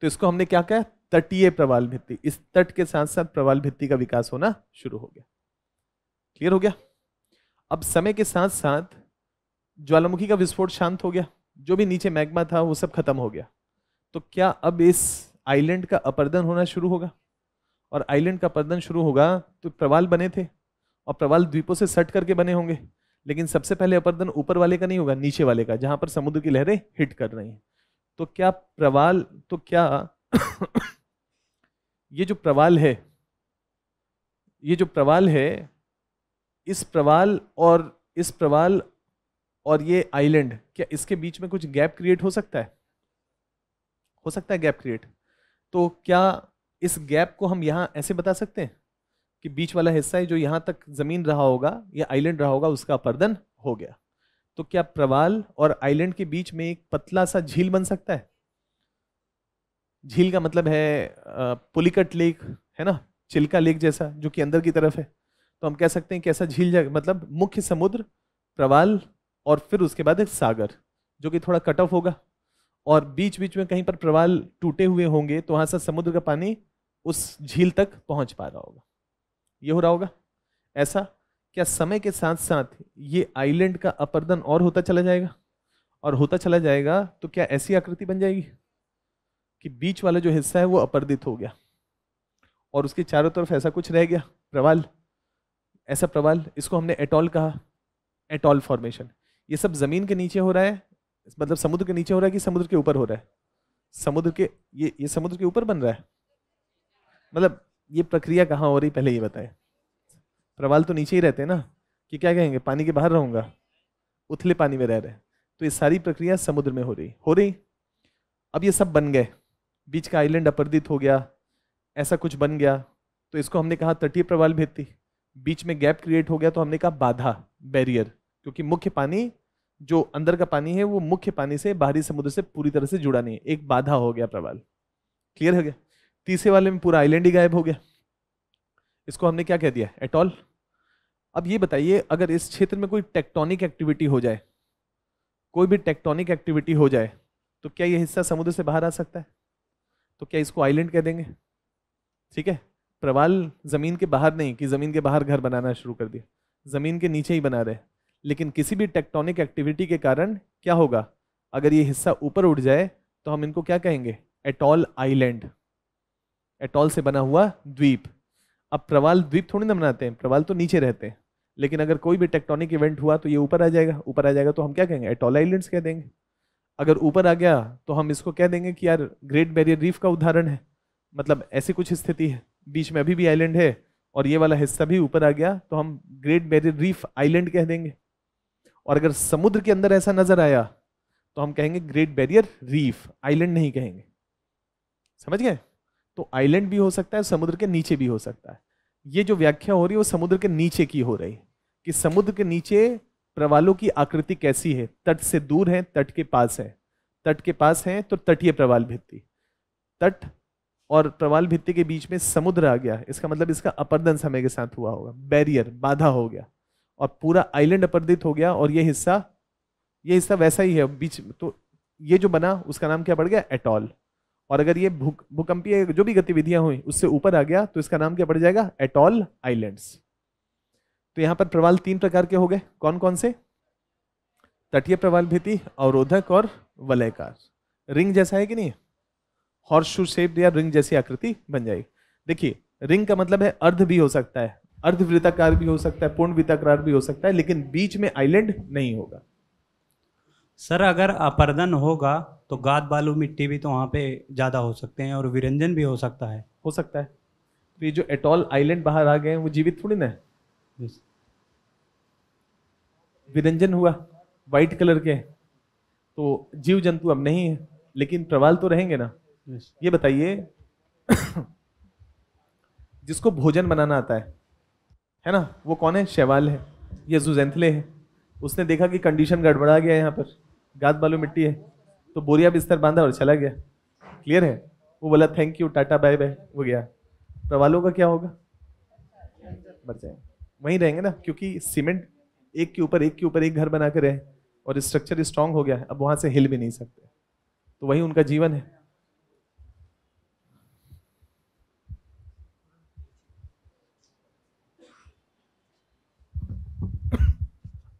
तो इसको हमने क्या कहा तटीय प्रवाल भित्ति इस तट के साथ साथ प्रवाल भित्ति का विकास होना शुरू हो गया क्लियर हो गया अब समय के साथ साथ ज्वालामुखी का विस्फोट शांत हो गया जो भी नीचे मैग्मा था वो सब खत्म हो गया तो क्या अब इस आइलैंड का अपर्दन होना शुरू होगा और आइलैंड का अपर्दन शुरू होगा तो प्रवाल बने थे और प्रवाल द्वीपों से सट करके बने होंगे लेकिन सबसे पहले अपर्दन ऊपर वाले का नहीं होगा नीचे वाले का जहाँ पर समुद्र की लहरें हिट कर रही हैं तो क्या प्रवाल तो क्या ये जो प्रवाल है ये जो प्रवाल है इस प्रवाल और इस प्रवाल और ये आइलैंड क्या इसके बीच में कुछ गैप क्रिएट हो सकता है हो सकता है गैप क्रिएट तो क्या इस गैप को हम यहाँ ऐसे बता सकते हैं कि बीच वाला हिस्सा है जो यहाँ तक ज़मीन रहा होगा या आइलैंड रहा होगा उसका अपर्दन हो गया तो क्या प्रवाल और आइलैंड के बीच में एक पतला सा झील बन सकता है झील का मतलब है पुलिकट लेक है ना चिल्का लेक जैसा जो कि अंदर की तरफ है तो हम कह सकते हैं कैसा झील जाएगा मतलब मुख्य समुद्र प्रवाल और फिर उसके बाद एक सागर जो कि थोड़ा कट ऑफ होगा और बीच बीच में कहीं पर प्रवाल टूटे हुए होंगे तो वहां से समुद्र का पानी उस झील तक पहुंच पा रहा होगा ये हो रहा होगा ऐसा क्या समय के साथ साथ ये आइलैंड का अपर्दन और होता चला जाएगा और होता चला जाएगा तो क्या ऐसी आकृति बन जाएगी कि बीच वाला जो हिस्सा है वो अपर्दित हो गया और उसके चारों तरफ ऐसा कुछ रह गया प्रवाल ऐसा प्रवाल इसको हमने एटॉल कहा एटॉल फॉर्मेशन ये सब ज़मीन के नीचे हो रहा है मतलब समुद्र के नीचे हो रहा है कि समुद्र के ऊपर हो रहा है समुद्र के ये ये समुद्र के ऊपर बन रहा है मतलब ये प्रक्रिया कहाँ हो रही पहले ये बताए प्रवाल तो नीचे ही रहते हैं ना कि क्या कहेंगे पानी के बाहर रहूंगा उथले पानी में रह रहे तो ये सारी प्रक्रिया समुद्र में हो रही हो रही अब ये सब बन गए बीच का आइलैंड अपर्दित हो गया ऐसा कुछ बन गया तो इसको हमने कहा तटीय प्रवाल भेदती बीच में गैप क्रिएट हो गया तो हमने कहा बाधा बैरियर क्योंकि मुख्य पानी जो अंदर का पानी है वो मुख्य पानी से बाहरी समुद्र से पूरी तरह से जुड़ा नहीं है एक बाधा हो गया प्रवाल क्लियर हो गया तीसरे वाले में पूरा आइलैंड ही गायब हो गया इसको हमने क्या कह दिया एटॉल अब ये बताइए अगर इस क्षेत्र में कोई टेक्टोनिक एक्टिविटी हो जाए कोई भी टेक्टोनिक एक्टिविटी हो जाए तो क्या ये हिस्सा समुद्र से बाहर आ सकता है तो क्या इसको आइलैंड कह देंगे ठीक है प्रवाल ज़मीन के बाहर नहीं कि ज़मीन के बाहर घर बनाना शुरू कर दिया ज़मीन के नीचे ही बना रहे लेकिन किसी भी टेक्टोनिक एक्टिविटी के कारण क्या होगा अगर ये हिस्सा ऊपर उठ जाए तो हम इनको क्या कहेंगे एटॉल आइलैंड एटॉल से बना हुआ द्वीप अब प्रवाल द्वीप थोड़ी ना बनाते हैं प्रवाल तो नीचे रहते हैं लेकिन अगर कोई भी टेक्टोनिक इवेंट हुआ तो ये ऊपर आ जाएगा ऊपर आ जाएगा तो हम क्या कहेंगे एटॉल आइलैंड्स कह देंगे अगर ऊपर आ गया तो हम इसको कह देंगे कि यार ग्रेट बैरियर रीफ का उदाहरण है मतलब ऐसी कुछ स्थिति है बीच में अभी भी आइलैंड है और ये वाला हिस्सा भी ऊपर आ गया तो हम ग्रेट बैरियर रीफ आइलैंड कह देंगे और अगर समुद्र के अंदर ऐसा नजर आया तो हम कहेंगे ग्रेट बैरियर रीफ आइलैंड नहीं कहेंगे समझ गए तो आइलैंड भी हो सकता है समुद्र के नीचे भी हो सकता है ये जो व्याख्या हो रही है वो समुद्र के नीचे की हो रही है कि समुद्र के नीचे प्रवालों की आकृति कैसी है तट से दूर है तट के पास है तट के पास है तो तटीय प्रवाल भित्ति तट और प्रवाल भित्ति के बीच में समुद्र आ गया इसका मतलब इसका अपर्दन समय के साथ हुआ होगा बैरियर बाधा हो गया और पूरा आइलैंड अपरदित हो गया और ये हिस्सा ये हिस्सा वैसा ही है बीच तो ये जो बना उसका नाम क्या पड़ गया एटॉल और अगर ये भूक भूकंपीय जो भी गतिविधियां हुई उससे ऊपर आ गया तो इसका नाम क्या पड़ जाएगा एटॉल आइलैंड्स तो यहां पर प्रवाल तीन प्रकार के हो गए कौन कौन से तटीय प्रवाल भीति अवरोधक और वलयकार रिंग जैसा है कि नहीं हॉर्स शू शेप या रिंग जैसी आकृति बन जाएगी देखिए रिंग का मतलब है अर्ध भी हो सकता है अर्धवृत्ताकार भी हो सकता है पूर्ण वृत्ताकार भी हो सकता है लेकिन बीच में आइलैंड नहीं होगा सर अगर अपर्दन होगा तो गाद बालू मिट्टी भी तो वहाँ पे ज़्यादा हो सकते हैं और विरंजन भी हो सकता है हो सकता है तो ये जो एटॉल आइलैंड बाहर आ गए हैं वो जीवित थोड़ी ना विरंजन हुआ वाइट कलर के तो जीव जंतु अब नहीं है लेकिन प्रवाल तो रहेंगे ना ये बताइए जिसको भोजन बनाना आता है है ना वो कौन है शैवाल है ये जुजेंथले है उसने देखा कि कंडीशन गड़बड़ा गया यहाँ पर गाद बालू मिट्टी है तो बोरिया बिस्तर बांधा और चला गया क्लियर है वो बोला thank you tata bye bye वो गया प्रवालों का क्या होगा मर जाए वहीं रहेंगे ना क्योंकि सीमेंट एक के ऊपर एक के ऊपर एक घर बना के रहे और स्ट्रक्चर स्ट्रांग हो गया है अब वहाँ से हिल भी नहीं सकते तो वही उनका जीवन है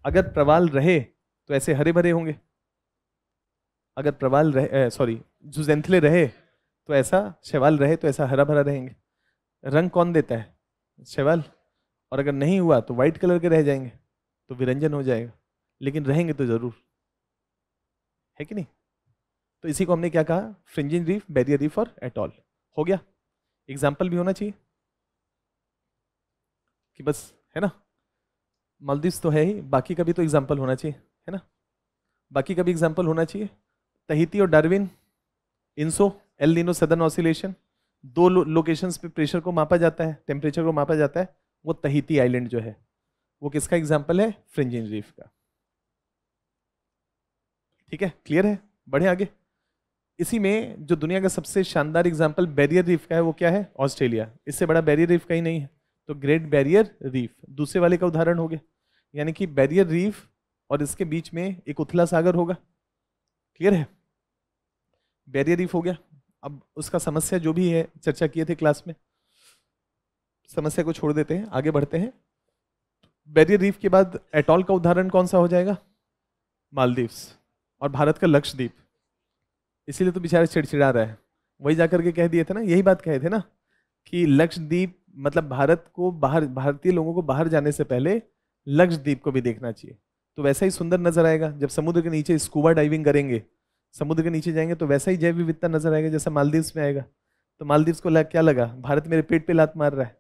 अगर प्रवाल रहे तो ऐसे हरे भरे होंगे अगर प्रवाल रहे सॉरी जुजेंथले रहे तो ऐसा शैवाल रहे तो ऐसा हरा भरा रहेंगे रंग कौन देता है शैवाल और अगर नहीं हुआ तो वाइट कलर के रह जाएंगे तो विरंजन हो जाएगा लेकिन रहेंगे तो ज़रूर है कि नहीं तो इसी को हमने क्या कहा फ्रिंजिंग रीफ बैरियर रीफ और एटॉल हो गया एग्जाम्पल भी होना चाहिए कि बस है ना मालदीव्स तो है ही बाकी का भी तो एग्जाम्पल होना चाहिए है ना बाकी का भी एग्जाम्पल होना चाहिए तहिती और Darwin ENSO El Nino southern oscillation दो लो, लोकेशंस पे प्रेशर को मापा जाता है टेम्परेचर को मापा जाता है वो तहिती आइलैंड जो है वो किसका एग्जाम्पल है फ्रिंजिन रीफ का ठीक है क्लियर है बढ़े आगे इसी में जो दुनिया का सबसे शानदार एग्जाम्पल बैरियर रीफ का है वो क्या है ऑस्ट्रेलिया इससे बड़ा बैरियर रीफ कहीं नहीं है तो ग्रेट बैरियर रीफ दूसरे वाले का उदाहरण हो गया यानी कि बैरियर रीफ और इसके बीच में एक उथला सागर होगा क्लियर है बैरियर रीफ हो गया अब उसका समस्या जो भी है चर्चा किए थे क्लास में समस्या को छोड़ देते हैं आगे बढ़ते हैं बैरियर रीफ के बाद एटॉल का उदाहरण कौन सा हो जाएगा मालदीव्स और भारत का लक्षद्वीप इसीलिए तो बेचारे चिड़चिड़ा रहा है वही जाकर के कह दिए थे ना यही बात कहे थे ना कि लक्षद्वीप मतलब भारत को बाहर भारतीय लोगों को बाहर जाने से पहले लक्षद्वीप को भी देखना चाहिए तो वैसा ही सुंदर नजर आएगा जब समुद्र के नीचे स्कूबा डाइविंग करेंगे समुद्र के नीचे जाएंगे तो वैसा ही जैव विविधता नजर आएगा जैसा मालदीव्स में आएगा तो मालदीव्स को लग क्या लगा भारत मेरे पेट पे लात मार रहा है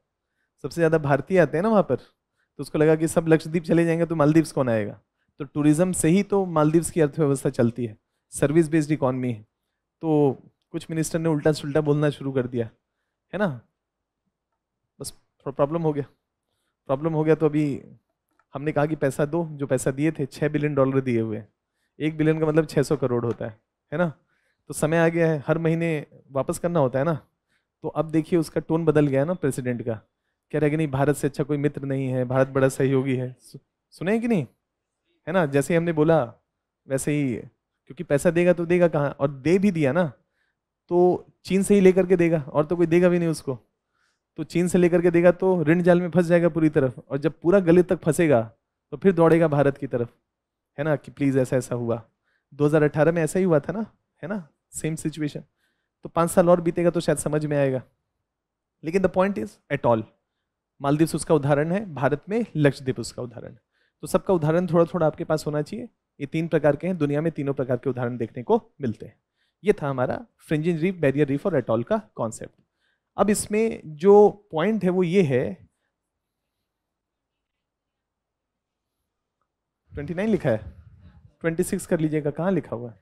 सबसे ज़्यादा भारतीय आते हैं ना वहाँ पर तो उसको लगा कि सब लक्षद्वीप चले जाएंगे तो मालदीव्स कौन आएगा तो टूरिज़्म से ही तो मालदीव्स की अर्थव्यवस्था चलती है सर्विस बेस्ड इकॉनमी है तो कुछ मिनिस्टर ने उल्टा सुल्टा बोलना शुरू कर दिया है ना थोड़ा प्रॉब्लम हो गया प्रॉब्लम हो गया तो अभी हमने कहा कि पैसा दो जो पैसा दिए थे छः बिलियन डॉलर दिए हुए एक बिलियन का मतलब सौ करोड़ होता है है ना तो समय आ गया है हर महीने वापस करना होता है ना तो अब देखिए उसका टोन बदल गया ना प्रेसिडेंट का कह रहे कि नहीं भारत से अच्छा कोई मित्र नहीं है भारत बड़ा सहयोगी है सुने कि नहीं है ना जैसे हमने बोला वैसे ही क्योंकि पैसा देगा तो देगा कहाँ और दे भी दिया ना तो चीन से ही लेकर के देगा और तो कोई देगा भी नहीं उसको तो चीन से लेकर के देगा तो ऋण जाल में फंस जाएगा पूरी तरफ और जब पूरा गले तक फंसेगा तो फिर दौड़ेगा भारत की तरफ है ना कि प्लीज़ ऐसा ऐसा हुआ 2018 में ऐसा ही हुआ था ना है ना सेम सिचुएशन तो पाँच साल और बीतेगा तो शायद समझ में आएगा लेकिन the point is at all Maldives उसका उदाहरण है भारत में लक्षद्वीप उसका उदाहरण तो सबका उदाहरण थोड़ा थोड़ा आपके पास होना चाहिए ये तीन प्रकार के हैं दुनिया में तीनों प्रकार के उदाहरण देखने को मिलते हैं ये था हमारा फ्रिंजिंग रीफ बैरियर रीफ और एटॉल का कॉन्सेप्ट अब इसमें जो पॉइंट है वो ये है 29 लिखा है 26 कर लीजिएगा कहाँ लिखा हुआ है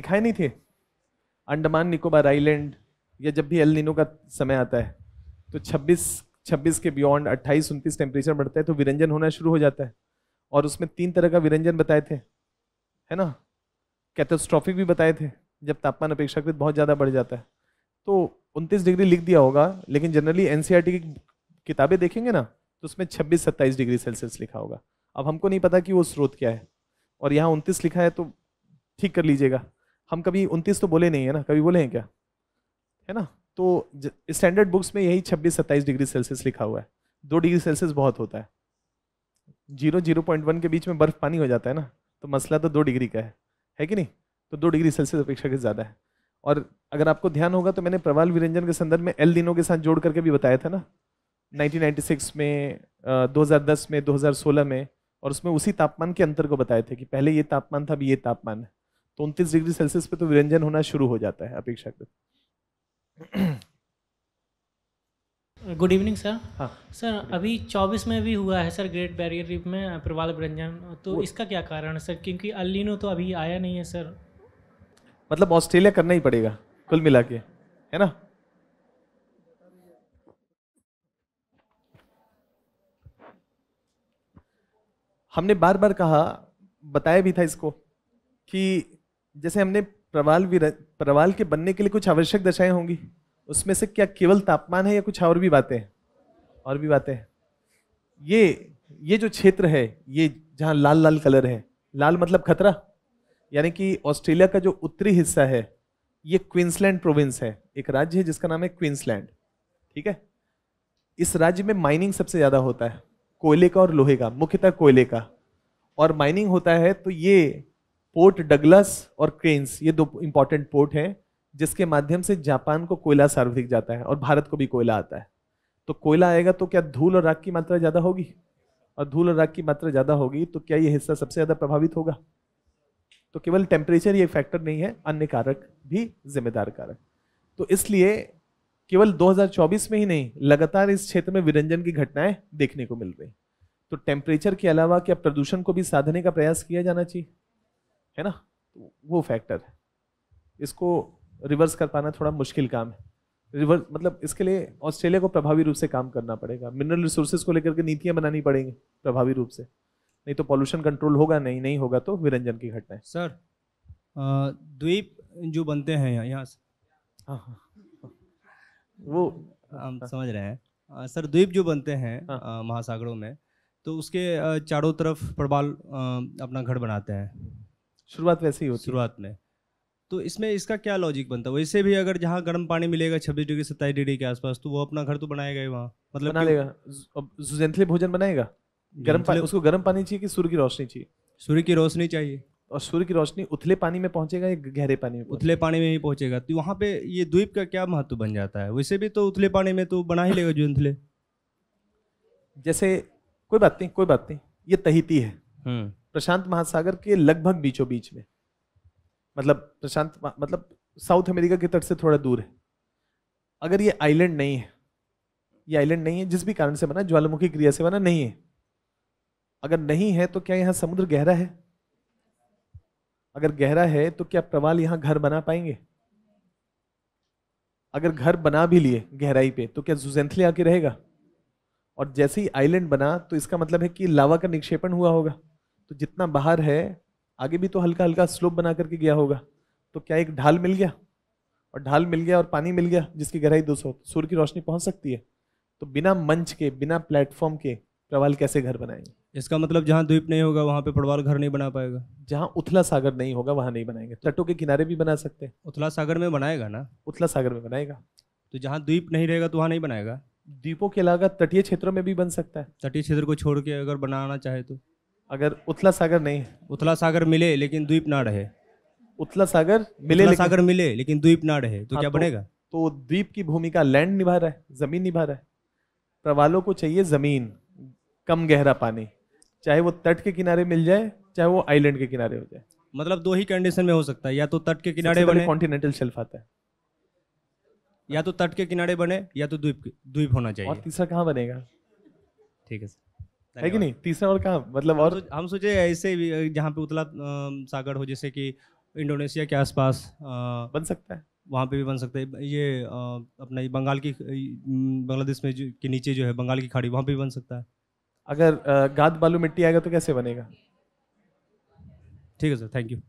दिखाए नहीं थे अंडमान निकोबार आइलैंड या जब भी एल नीनो का समय आता है तो 26 छब्बीस के बियॉन्ड अट्ठाईस उनतीस टेम्परेचर बढ़ता है तो विरंजन होना शुरू हो जाता है और उसमें तीन तरह का विरंजन बताए थे है ना कैथोस्ट्रॉफिक भी बताए थे जब तापमान अपेक्षाकृत बहुत ज़्यादा बढ़ जाता है तो उनतीस डिग्री लिख दिया होगा लेकिन जनरली एन e की किताबें देखेंगे ना तो उसमें छब्बीस सत्ताईस डिग्री सेल्सियस लिखा होगा अब हमको नहीं पता कि वो स्रोत क्या है और यहाँ उनतीस लिखा है तो ठीक कर लीजिएगा हम कभी उनतीस तो बोले नहीं है ना कभी बोले हैं क्या है ना तो स्टैंडर्ड बुक्स में यही छब्बीस सत्ताईस डिग्री सेल्सियस लिखा हुआ है दो डिग्री सेल्सियस बहुत होता है जीरो जीरो पॉइंट वन के बीच में बर्फ़ पानी हो जाता है ना तो मसला तो दो डिग्री का है है कि नहीं तो दो डिग्री सेल्सियस अपेक्षा के ज़्यादा है और अगर आपको ध्यान होगा तो मैंने प्रवाल विरंजन के संदर्भ में एल दिनों के साथ जोड़ करके भी बताया था ना 1996 में 2010 में 2016 में और उसमें उसी तापमान के अंतर को बताए थे कि पहले ये तापमान था अभी ये तापमान है तो उनतीस डिग्री सेल्सियस पे तो विरंजन होना शुरू हो जाता है अपेक्षाकृत गुड इवनिंग सर हाँ सर अभी 24 में भी हुआ है सर ग्रेट बैरियर रीफ में प्रवाल ब्रंजन तो इसका क्या कारण है सर क्योंकि अलिनो तो अभी आया नहीं है सर मतलब ऑस्ट्रेलिया करना ही पड़ेगा कुल मिला के है ना हमने बार बार कहा बताया भी था इसको कि जैसे हमने प्रवाल प्रवाल के बनने के लिए कुछ आवश्यक दशाएं होंगी उसमें से क्या केवल तापमान है या कुछ और भी बातें हैं और भी बातें हैं ये ये जो क्षेत्र है ये जहाँ लाल लाल कलर है लाल मतलब खतरा यानी कि ऑस्ट्रेलिया का जो उत्तरी हिस्सा है ये क्वींसलैंड प्रोविंस है एक राज्य है जिसका नाम है क्वींसलैंड ठीक है इस राज्य में माइनिंग सबसे ज़्यादा होता है कोयले का और लोहे का मुख्यतः कोयले का और माइनिंग होता है तो ये पोर्ट डगलस और क्रेन्स ये दो इंपॉर्टेंट पोर्ट हैं जिसके माध्यम से जापान को कोयला सर्वाधिक जाता है और भारत को भी कोयला आता है तो कोयला आएगा तो क्या धूल और राख की मात्रा ज़्यादा होगी और धूल और राख की मात्रा ज़्यादा होगी तो क्या ये हिस्सा सबसे ज़्यादा प्रभावित होगा तो केवल टेम्परेचर ये फैक्टर नहीं है अन्य कारक भी जिम्मेदार कारक तो इसलिए केवल 2024 में ही नहीं लगातार इस क्षेत्र में विरंजन की घटनाएं देखने को मिल रही तो टेम्परेचर के अलावा क्या प्रदूषण को भी साधने का प्रयास किया जाना चाहिए है ना वो फैक्टर है इसको रिवर्स कर पाना थोड़ा मुश्किल काम है रिवर्स मतलब इसके लिए ऑस्ट्रेलिया को प्रभावी रूप से काम करना पड़ेगा मिनरल रिसोर्सेज को लेकर के नीतियाँ बनानी पड़ेंगी प्रभावी रूप से नहीं तो पॉल्यूशन कंट्रोल होगा नहीं नहीं होगा तो विरंजन की घटनाएं सर द्वीप जो बनते हैं यहाँ से हाँ, हाँ वो हम समझ रहे हैं सर द्वीप जो बनते हैं हाँ। महासागरों में तो उसके चारों तरफ प्रबाल अपना घर बनाते हैं शुरुआत वैसे ही होती शुरुआत में तो इसमें इसका क्या लॉजिक बनता है वैसे भी अगर जहाँ गर्म पानी मिलेगा छब्बीस डिग्री सत्ताईस डिग्री के आसपास तो वो अपना घर तो बनाएगा ही वहाँ मतलब बना भोजन बनाएगा गर्म पानी मतलब उसको गर्म पानी चाहिए कि सूर्य की रोशनी चाहिए सूर्य की रोशनी चाहिए और सूर्य की रोशनी उथले पानी में पहुंचेगा या गहरे पानी में उथले पानी में ही पहुंचेगा तो वहाँ पे ये द्वीप का क्या महत्व बन जाता है वैसे भी तो उथले पानी में तो बना ही लेगा जुंथले जैसे कोई बात नहीं कोई बात नहीं ये तहिती है हम्म। प्रशांत महासागर के लगभग बीचों बीच में मतलब प्रशांत मतलब साउथ अमेरिका के तट से थोड़ा दूर है अगर ये आइलैंड नहीं है ये आइलैंड नहीं है जिस भी कारण से बना ज्वालामुखी क्रिया से बना नहीं है अगर नहीं है तो क्या यहाँ समुद्र गहरा है अगर गहरा है तो क्या प्रवाल यहाँ घर बना पाएंगे अगर घर बना भी लिए गहराई पे तो क्या जुजेंथली आके रहेगा और जैसे ही आइलैंड बना तो इसका मतलब है कि लावा का निक्षेपण हुआ होगा तो जितना बाहर है आगे भी तो हल्का हल्का स्लोप बना करके गया होगा तो क्या एक ढाल मिल गया और ढाल मिल गया और पानी मिल गया जिसकी गहराई दो सौ सूर्य की रोशनी पहुंच सकती है तो बिना मंच के बिना प्लेटफॉर्म के प्रवाल कैसे घर बनाएंगे इसका मतलब जहाँ द्वीप नहीं होगा वहाँ पे प्रवाल घर नहीं बना पाएगा जहाँ उथला सागर नहीं होगा वहाँ नहीं बनाएंगे तटों के किनारे भी बना सकते हैं उथला सागर में बनाएगा ना उथला सागर में बनाएगा तो जहाँ द्वीप नहीं रहेगा तो वहाँ नहीं बनाएगा द्वीपों के अलावा तटीय क्षेत्रों में भी बन सकता है तटीय क्षेत्र को छोड़ के अगर बनाना चाहे तो अगर उथला सागर नहीं उथला सागर मिले लेकिन द्वीप ना रहे उथला सागर मिले उतला सागर मिले लेकिन द्वीप ना रहे तो हाँ, क्या तो, बनेगा तो द्वीप की भूमिका लैंड निभा रहा है जमीन निभा रहा है प्रवालों को चाहिए जमीन कम गहरा पानी चाहे वो तट के किनारे मिल जाए चाहे वो आइलैंड के किनारे हो जाए मतलब दो ही कंडीशन में हो सकता है या तो तट के किनारे बने कॉन्टिनेंटल शेल्फ आता है या तो तट के किनारे बने या तो द्वीप द्वीप होना चाहिए और तीसरा कहाँ बनेगा ठीक है सर है कि नहीं तीसरा और कहाँ मतलब और हम, सोचे ऐसे जहाँ पे उतला सागर हो जैसे कि इंडोनेशिया के आसपास बन सकता है वहाँ पे भी बन सकता है ये अपना ये बंगाल की बांग्लादेश में जो के नीचे जो है बंगाल की खाड़ी वहाँ पे भी बन सकता है अगर गाद बालू मिट्टी आएगा तो कैसे बनेगा ठीक है सर थैंक यू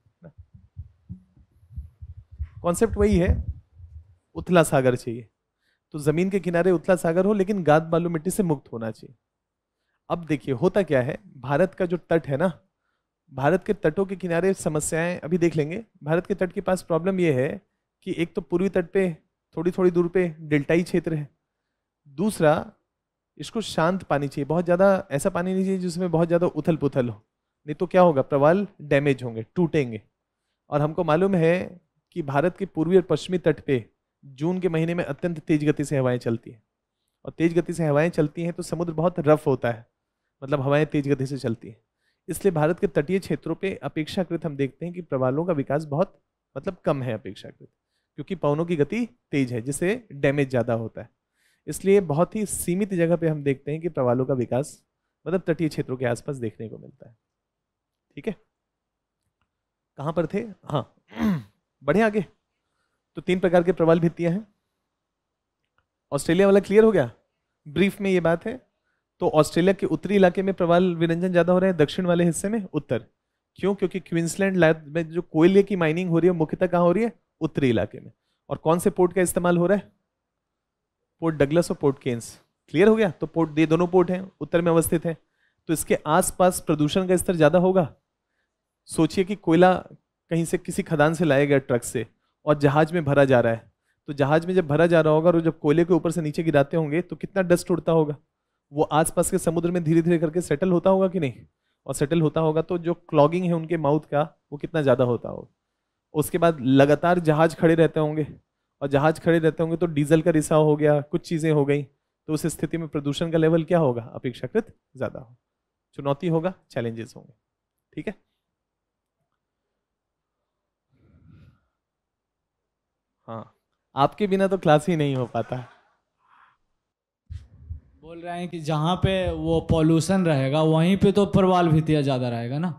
कॉन्सेप्ट वही है उथला सागर चाहिए तो ज़मीन के किनारे उथला सागर हो लेकिन गाद बालू मिट्टी से मुक्त होना चाहिए अब देखिए होता क्या है भारत का जो तट है ना भारत के तटों के किनारे समस्याएं अभी देख लेंगे भारत के तट के पास प्रॉब्लम यह है कि एक तो पूर्वी तट पे थोड़ी थोड़ी दूर पे डेल्टाई क्षेत्र है दूसरा इसको शांत पानी चाहिए बहुत ज़्यादा ऐसा पानी नहीं चाहिए जिसमें बहुत ज़्यादा उथल पुथल हो नहीं तो क्या होगा प्रवाल डैमेज होंगे टूटेंगे और हमको मालूम है कि भारत के पूर्वी और पश्चिमी तट पे जून के महीने में अत्यंत तेज गति से हवाएं चलती हैं और तेज गति से हवाएं चलती हैं तो समुद्र बहुत रफ होता है मतलब हवाएं तेज गति से चलती हैं इसलिए भारत के तटीय क्षेत्रों पे अपेक्षाकृत हम देखते हैं कि प्रवालों का विकास बहुत मतलब कम है अपेक्षाकृत क्योंकि पवनों की गति तेज है जिससे डैमेज ज़्यादा होता है इसलिए बहुत ही सीमित जगह पे हम देखते हैं कि प्रवालों का विकास मतलब तटीय क्षेत्रों के आसपास देखने को मिलता है ठीक है कहाँ पर थे हाँ बढ़े आगे तो तीन प्रकार के प्रवाल भित्तियाँ हैं ऑस्ट्रेलिया वाला क्लियर हो गया ब्रीफ में ये बात है तो ऑस्ट्रेलिया के उत्तरी इलाके में प्रवाल विरंजन ज्यादा हो रहे हैं दक्षिण वाले हिस्से में उत्तर क्यों क्योंकि क्वींसलैंड लैब में जो कोयले की माइनिंग हो रही है मुख्यतः कहाँ हो रही है उत्तरी इलाके में और कौन से पोर्ट का इस्तेमाल हो रहा है पोर्ट डगलस और पोर्ट केन्स क्लियर हो गया तो पोर्ट ये दोनों पोर्ट हैं उत्तर में अवस्थित हैं तो इसके आसपास प्रदूषण का स्तर ज़्यादा होगा सोचिए कि कोयला कहीं से किसी खदान से लाया गया ट्रक से और जहाज में भरा जा रहा है तो जहाज में जब भरा जा रहा होगा और जब कोयले के ऊपर से नीचे गिराते होंगे तो कितना डस्ट उड़ता होगा वो आसपास के समुद्र में धीरे धीरे करके सेटल होता होगा कि नहीं और सेटल होता होगा तो जो क्लॉगिंग है उनके माउथ का वो कितना ज़्यादा होता होगा उसके बाद लगातार जहाज खड़े रहते होंगे और जहाज खड़े रहते होंगे तो डीजल का रिसाव हो गया कुछ चीज़ें हो गई तो उस स्थिति में प्रदूषण का लेवल क्या होगा अपेक्षाकृत ज़्यादा हो चुनौती होगा चैलेंजेस होंगे ठीक है हाँ आपके बिना तो क्लास ही नहीं हो पाता है बोल रहे हैं कि जहाँ पे वो पॉल्यूशन रहेगा वहीं पे तो प्रवाल भितिया ज़्यादा रहेगा ना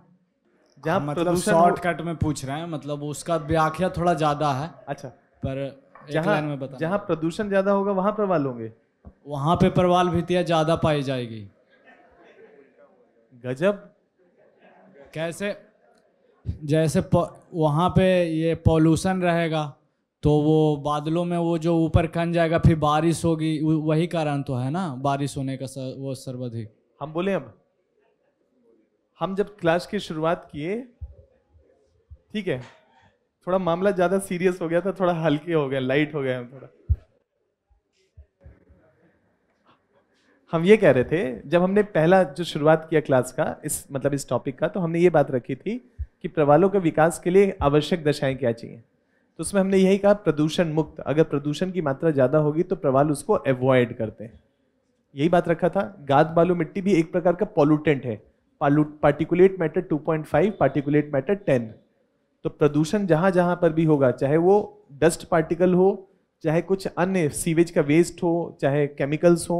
जहाँ मतलब शॉर्टकट में पूछ रहे हैं मतलब उसका व्याख्या थोड़ा ज़्यादा है अच्छा पर जहाँ जहाँ प्रदूषण ज़्यादा होगा वहाँ प्रवाल होंगे वहाँ पे प्रवाल भितिया ज़्यादा पाई जाएगी गजब कैसे जैसे वहाँ पे ये पॉल्यूशन रहेगा तो वो बादलों में वो जो ऊपर कन जाएगा फिर बारिश होगी वही कारण तो है ना बारिश होने का सर, वो सर्वाधिक हम बोले अब हम जब क्लास की शुरुआत किए ठीक है थोड़ा मामला ज्यादा सीरियस हो गया था थोड़ा हल्के हो गया लाइट हो गया हम थोड़ा हम ये कह रहे थे जब हमने पहला जो शुरुआत किया क्लास का इस मतलब इस टॉपिक का तो हमने ये बात रखी थी कि प्रवालों के विकास के लिए आवश्यक दशाएं क्या चाहिए तो उसमें हमने यही कहा प्रदूषण मुक्त अगर प्रदूषण की मात्रा ज़्यादा होगी तो प्रवाल उसको एवॉयड करते हैं यही बात रखा था गाद बालू मिट्टी भी एक प्रकार का पॉल्यूटेंट है पार्टिकुलेट मैटर 2.5 पार्टिकुलेट मैटर 10 तो प्रदूषण जहाँ जहाँ पर भी होगा चाहे वो डस्ट पार्टिकल हो चाहे कुछ अन्य सीवेज का वेस्ट हो चाहे केमिकल्स हो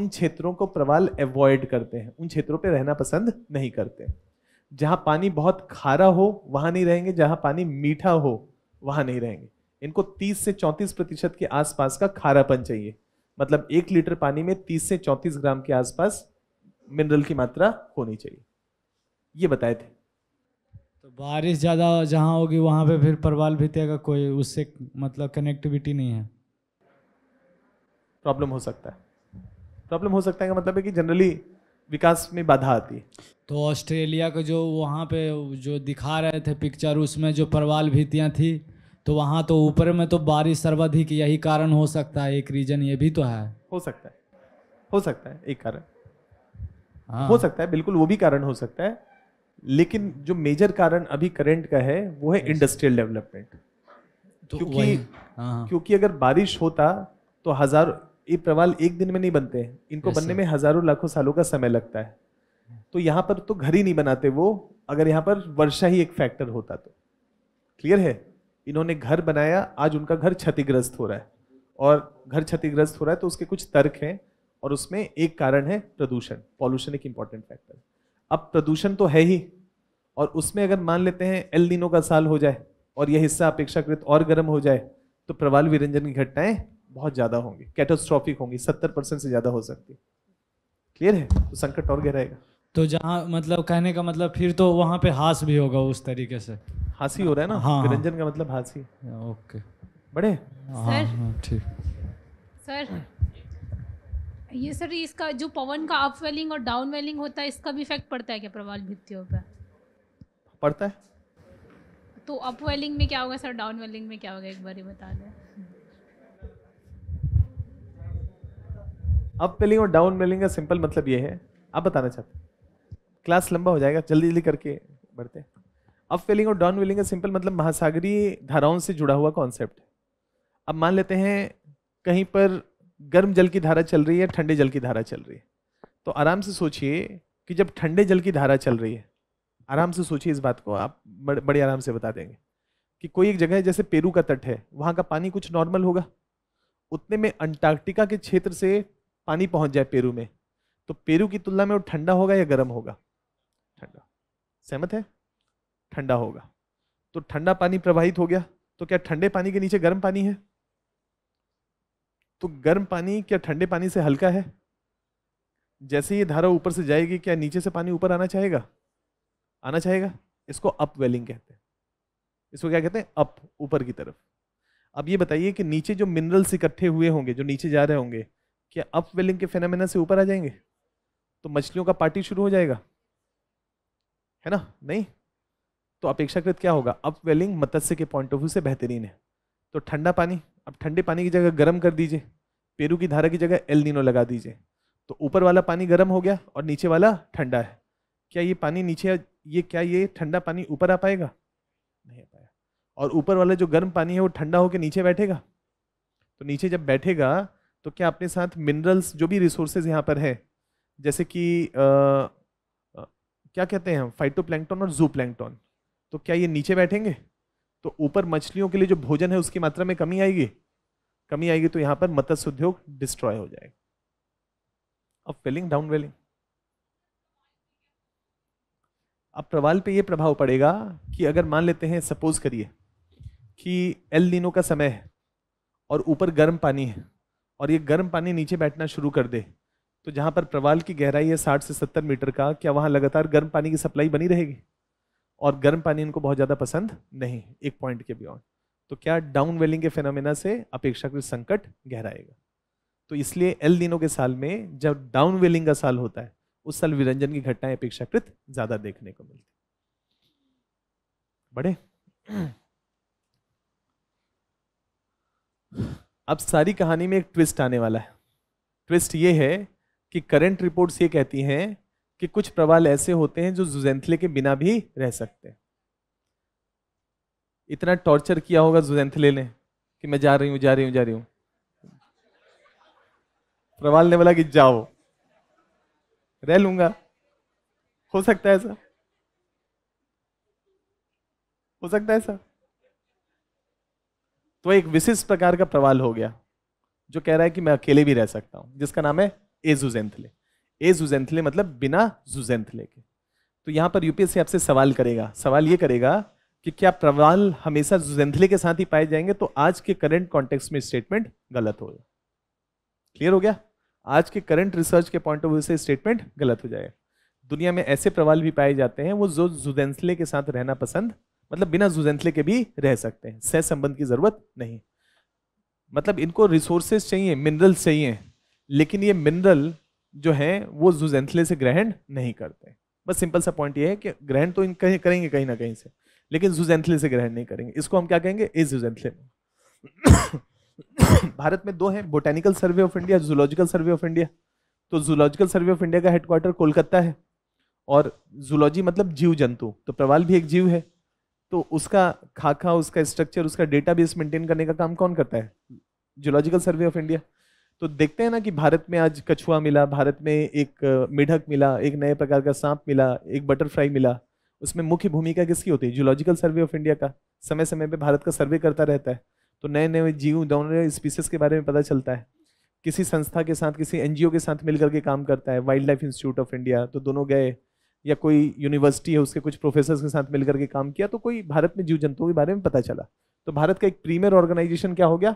उन क्षेत्रों को प्रवाल एवॉयड करते हैं उन क्षेत्रों पर रहना पसंद नहीं करते जहाँ पानी बहुत खारा हो वहाँ नहीं रहेंगे जहाँ पानी मीठा हो वहां नहीं रहेंगे इनको 30 से 34 प्रतिशत के आसपास का खारापन चाहिए मतलब एक लीटर पानी में 30 से 34 ग्राम के आसपास मिनरल की मात्रा होनी चाहिए ये बताए थे तो बारिश ज़्यादा जहाँ होगी वहां पे फिर परवाल भितिया का कोई उससे मतलब कनेक्टिविटी नहीं है प्रॉब्लम हो सकता है प्रॉब्लम हो सकता है का मतलब है कि जनरली विकास में बाधा आती है तो ऑस्ट्रेलिया का जो वहाँ पे जो दिखा रहे थे पिक्चर उसमें जो परवाल भीतियाँ थी तो वहाँ तो ऊपर में तो बारिश सर्वाधिक यही कारण हो सकता है एक रीजन ये भी तो है हो सकता है हो सकता है एक कारण हाँ। हो सकता है बिल्कुल वो भी कारण हो सकता है लेकिन जो मेजर कारण अभी करंट का है वो है इंडस्ट्रियल डेवलपमेंट तो क्योंकि हाँ, हाँ। क्योंकि अगर बारिश होता तो हजार ये प्रवाल एक दिन में नहीं बनते हैं इनको बनने में हजारों लाखों सालों का समय लगता है तो यहाँ पर तो घर ही नहीं बनाते वो अगर यहाँ पर वर्षा ही एक फैक्टर होता तो क्लियर है इन्होंने घर बनाया आज उनका घर क्षतिग्रस्त हो रहा है और घर क्षतिग्रस्त हो रहा है तो उसके कुछ तर्क हैं और उसमें एक कारण है प्रदूषण पॉल्यूशन एक इंपॉर्टेंट फैक्टर अब प्रदूषण तो है ही और उसमें अगर मान लेते हैं एल दिनों का साल हो जाए और यह हिस्सा अपेक्षाकृत और गर्म हो जाए तो प्रवाल विरंजन की घटनाएं बहुत ज़्यादा होंगी कैटोस्ट्रॉफिक होंगी सत्तर परसेंट से ज़्यादा हो सकती क्लियर है तो संकट और गहराएगा तो जहाँ मतलब कहने का मतलब फिर तो वहाँ पे हास भी होगा उस तरीके से हासी हो रहा है ना हाँ, हाँ। निरंजन का मतलब हासी ओके बड़े हाँ, हाँ ठीक सर ये सर इसका जो पवन का अपवेलिंग और डाउनवेलिंग होता है इसका भी इफेक्ट पड़ता है क्या प्रवाल भित्तियों पे पड़ता है तो अपवेलिंग में क्या होगा सर डाउनवेलिंग में क्या होगा एक बार ही बता दें अपवेलिंग और डाउनवेलिंग का सिंपल मतलब ये है आप बताना चाहते हैं क्लास लंबा हो जाएगा जल्दी जल्दी करके बढ़ते हैं अप फिलिंग और डाउन विलिंग का सिंपल मतलब महासागरीय धाराओं से जुड़ा हुआ कॉन्सेप्ट है अब मान लेते हैं कहीं पर गर्म जल की धारा चल रही है ठंडे जल की धारा चल रही है तो आराम से सोचिए कि जब ठंडे जल की धारा चल रही है आराम से सोचिए इस बात को आप बड़े बड़े आराम से बता देंगे कि कोई एक जगह जैसे पेरू का तट है वहाँ का पानी कुछ नॉर्मल होगा उतने में अंटार्कटिका के क्षेत्र से पानी पहुँच जाए पेरू में तो पेरू की तुलना में वो ठंडा होगा या गर्म होगा सहमत है ठंडा होगा तो ठंडा पानी प्रवाहित हो गया तो क्या ठंडे पानी के नीचे गर्म पानी है तो गर्म पानी क्या ठंडे पानी से हल्का है जैसे ये धारा ऊपर से जाएगी क्या नीचे से पानी ऊपर आना चाहेगा आना चाहेगा इसको अपवेलिंग कहते हैं इसको क्या कहते हैं अप ऊपर की तरफ अब ये बताइए कि नीचे जो मिनरल्स इकट्ठे हुए होंगे जो नीचे जा रहे होंगे क्या अपवेलिंग के फेनामेना से ऊपर आ जाएंगे तो मछलियों का पार्टी शुरू हो जाएगा है ना नहीं तो अपेक्षाकृत क्या होगा अपवेलिंग मत्स्य के पॉइंट ऑफ व्यू से बेहतरीन है तो ठंडा पानी अब ठंडे पानी की जगह गर्म कर दीजिए पेरू की धारा की जगह एल नीनो लगा दीजिए तो ऊपर वाला पानी गर्म हो गया और नीचे वाला ठंडा है क्या ये पानी नीचे ये क्या ये ठंडा पानी ऊपर आ पाएगा नहीं आ पाया और ऊपर वाला जो गर्म पानी है वो ठंडा होकर नीचे बैठेगा तो नीचे जब बैठेगा तो क्या अपने साथ मिनरल्स जो भी रिसोर्सेज यहाँ पर है जैसे कि आ, क्या कहते हैं फाइटो प्लैंगटोन और जू प्लैंगटोन तो क्या ये नीचे बैठेंगे तो ऊपर मछलियों के लिए जो भोजन है उसकी मात्रा में कमी आएगी कमी आएगी तो यहां पर मत्स्य उद्योग डिस्ट्रॉय हो जाएगा अब फेलिंग डाउन वेलिंग अब प्रवाल पे ये प्रभाव पड़ेगा कि अगर मान लेते हैं सपोज करिए कि एल नीनो का समय है और ऊपर गर्म पानी है और ये गर्म पानी नीचे बैठना शुरू कर दे तो जहाँ पर प्रवाल की गहराई है साठ से सत्तर मीटर का क्या वहाँ लगातार गर्म पानी की सप्लाई बनी रहेगी और गर्म पानी इनको बहुत ज़्यादा पसंद नहीं एक पॉइंट के बियॉन्ड तो क्या डाउन वेलिंग के फेनोमेना से अपेक्षाकृत संकट गहराएगा तो इसलिए एल दिनों के साल में जब डाउन वेलिंग का साल होता है उस साल विरंजन की घटनाएं अपेक्षाकृत ज़्यादा देखने को मिलती बड़े अब सारी कहानी में एक ट्विस्ट आने वाला है ट्विस्ट ये है कि करंट रिपोर्ट्स ये कहती हैं कि कुछ प्रवाल ऐसे होते हैं जो जुजेंथले के बिना भी रह सकते हैं इतना टॉर्चर किया होगा जुजेंथले ने कि मैं जा रही हूँ जा रही हूँ जा रही हूँ प्रवाल ने बोला कि जाओ रह लूंगा हो सकता है ऐसा हो सकता है ऐसा तो एक विशिष्ट प्रकार का प्रवाल हो गया जो कह रहा है कि मैं अकेले भी रह सकता हूं जिसका नाम है एजुजेंथले एजुजेंथले मतलब बिना जुजेंथले के तो यहां पर यूपीएससी आपसे सवाल करेगा सवाल ये करेगा कि क्या प्रवाल हमेशा जुजेंथले के साथ ही पाए जाएंगे तो आज के करंट कॉन्टेक्स्ट में स्टेटमेंट गलत होगा क्लियर हो गया आज के करंट रिसर्च के पॉइंट ऑफ व्यू से स्टेटमेंट गलत हो जाएगा दुनिया में ऐसे प्रवाल भी पाए जाते हैं वो जो जुजेंथले के साथ रहना पसंद मतलब बिना जुजेंथले के भी रह सकते हैं सह संबंध की जरूरत नहीं मतलब इनको रिसोर्सेस चाहिए मिनरल्स चाहिए लेकिन ये मिनरल जो है वो जुजेंथले से ग्रहण नहीं करते बस सिंपल सा पॉइंट ये है कि ग्रहण तो इन कहीं करेंगे कहीं ना कहीं से लेकिन जुजेंथले से ग्रहण नहीं करेंगे इसको हम क्या कहेंगे ए जुजेंथले भारत में दो हैं botanical survey of India zoological survey of India तो जूलॉजिकल सर्वे ऑफ इंडिया का हेडक्वार्टर कोलकाता है और जूलॉजी मतलब जीव जंतु तो प्रवाल भी एक जीव है तो उसका खाका उसका स्ट्रक्चर उसका डेटा बेस मेंटेन करने का काम कौन करता है जूलॉजिकल सर्वे ऑफ इंडिया तो देखते हैं ना कि भारत में आज कछुआ मिला भारत में एक मिढक मिला एक नए प्रकार का सांप मिला एक बटरफ्लाई मिला उसमें मुख्य भूमिका किसकी होती है जूलॉजिकल सर्वे ऑफ इंडिया का समय समय पे भारत का सर्वे करता रहता है तो नए नए जीव दोनों स्पीसीज के बारे में पता चलता है किसी संस्था के साथ किसी एन के साथ मिलकर के काम करता है wildlife institute of India तो दोनों गए या कोई यूनिवर्सिटी है उसके कुछ प्रोफेसर के साथ मिलकर के काम किया तो कोई भारत में जीव जंतुओं के बारे में पता चला तो भारत का एक प्रीमियर ऑर्गेनाइजेशन क्या हो गया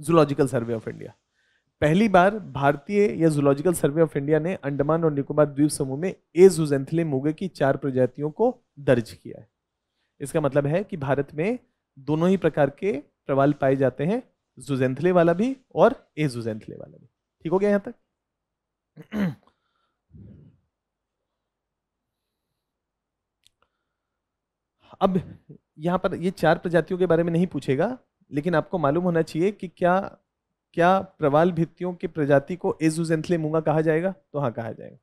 जूलॉजिकल सर्वे ऑफ इंडिया पहली बार भारतीय या जूलॉजिकल सर्वे ऑफ इंडिया ने अंडमान और निकोबार द्वीप समूह में ए जुजेंथले मुगे की चार प्रजातियों को दर्ज किया है इसका मतलब है कि भारत में दोनों ही प्रकार के प्रवाल पाए जाते हैं जुजेंथले वाला भी और ए जुजेंथले वाला भी ठीक हो गया यहां तक अब यहां पर ये चार प्रजातियों के बारे में नहीं पूछेगा लेकिन आपको मालूम होना चाहिए कि क्या क्या प्रवाल भित्तियों की प्रजाति को एजुजेंथले मूंगा कहा जाएगा तो हाँ कहा जाएगा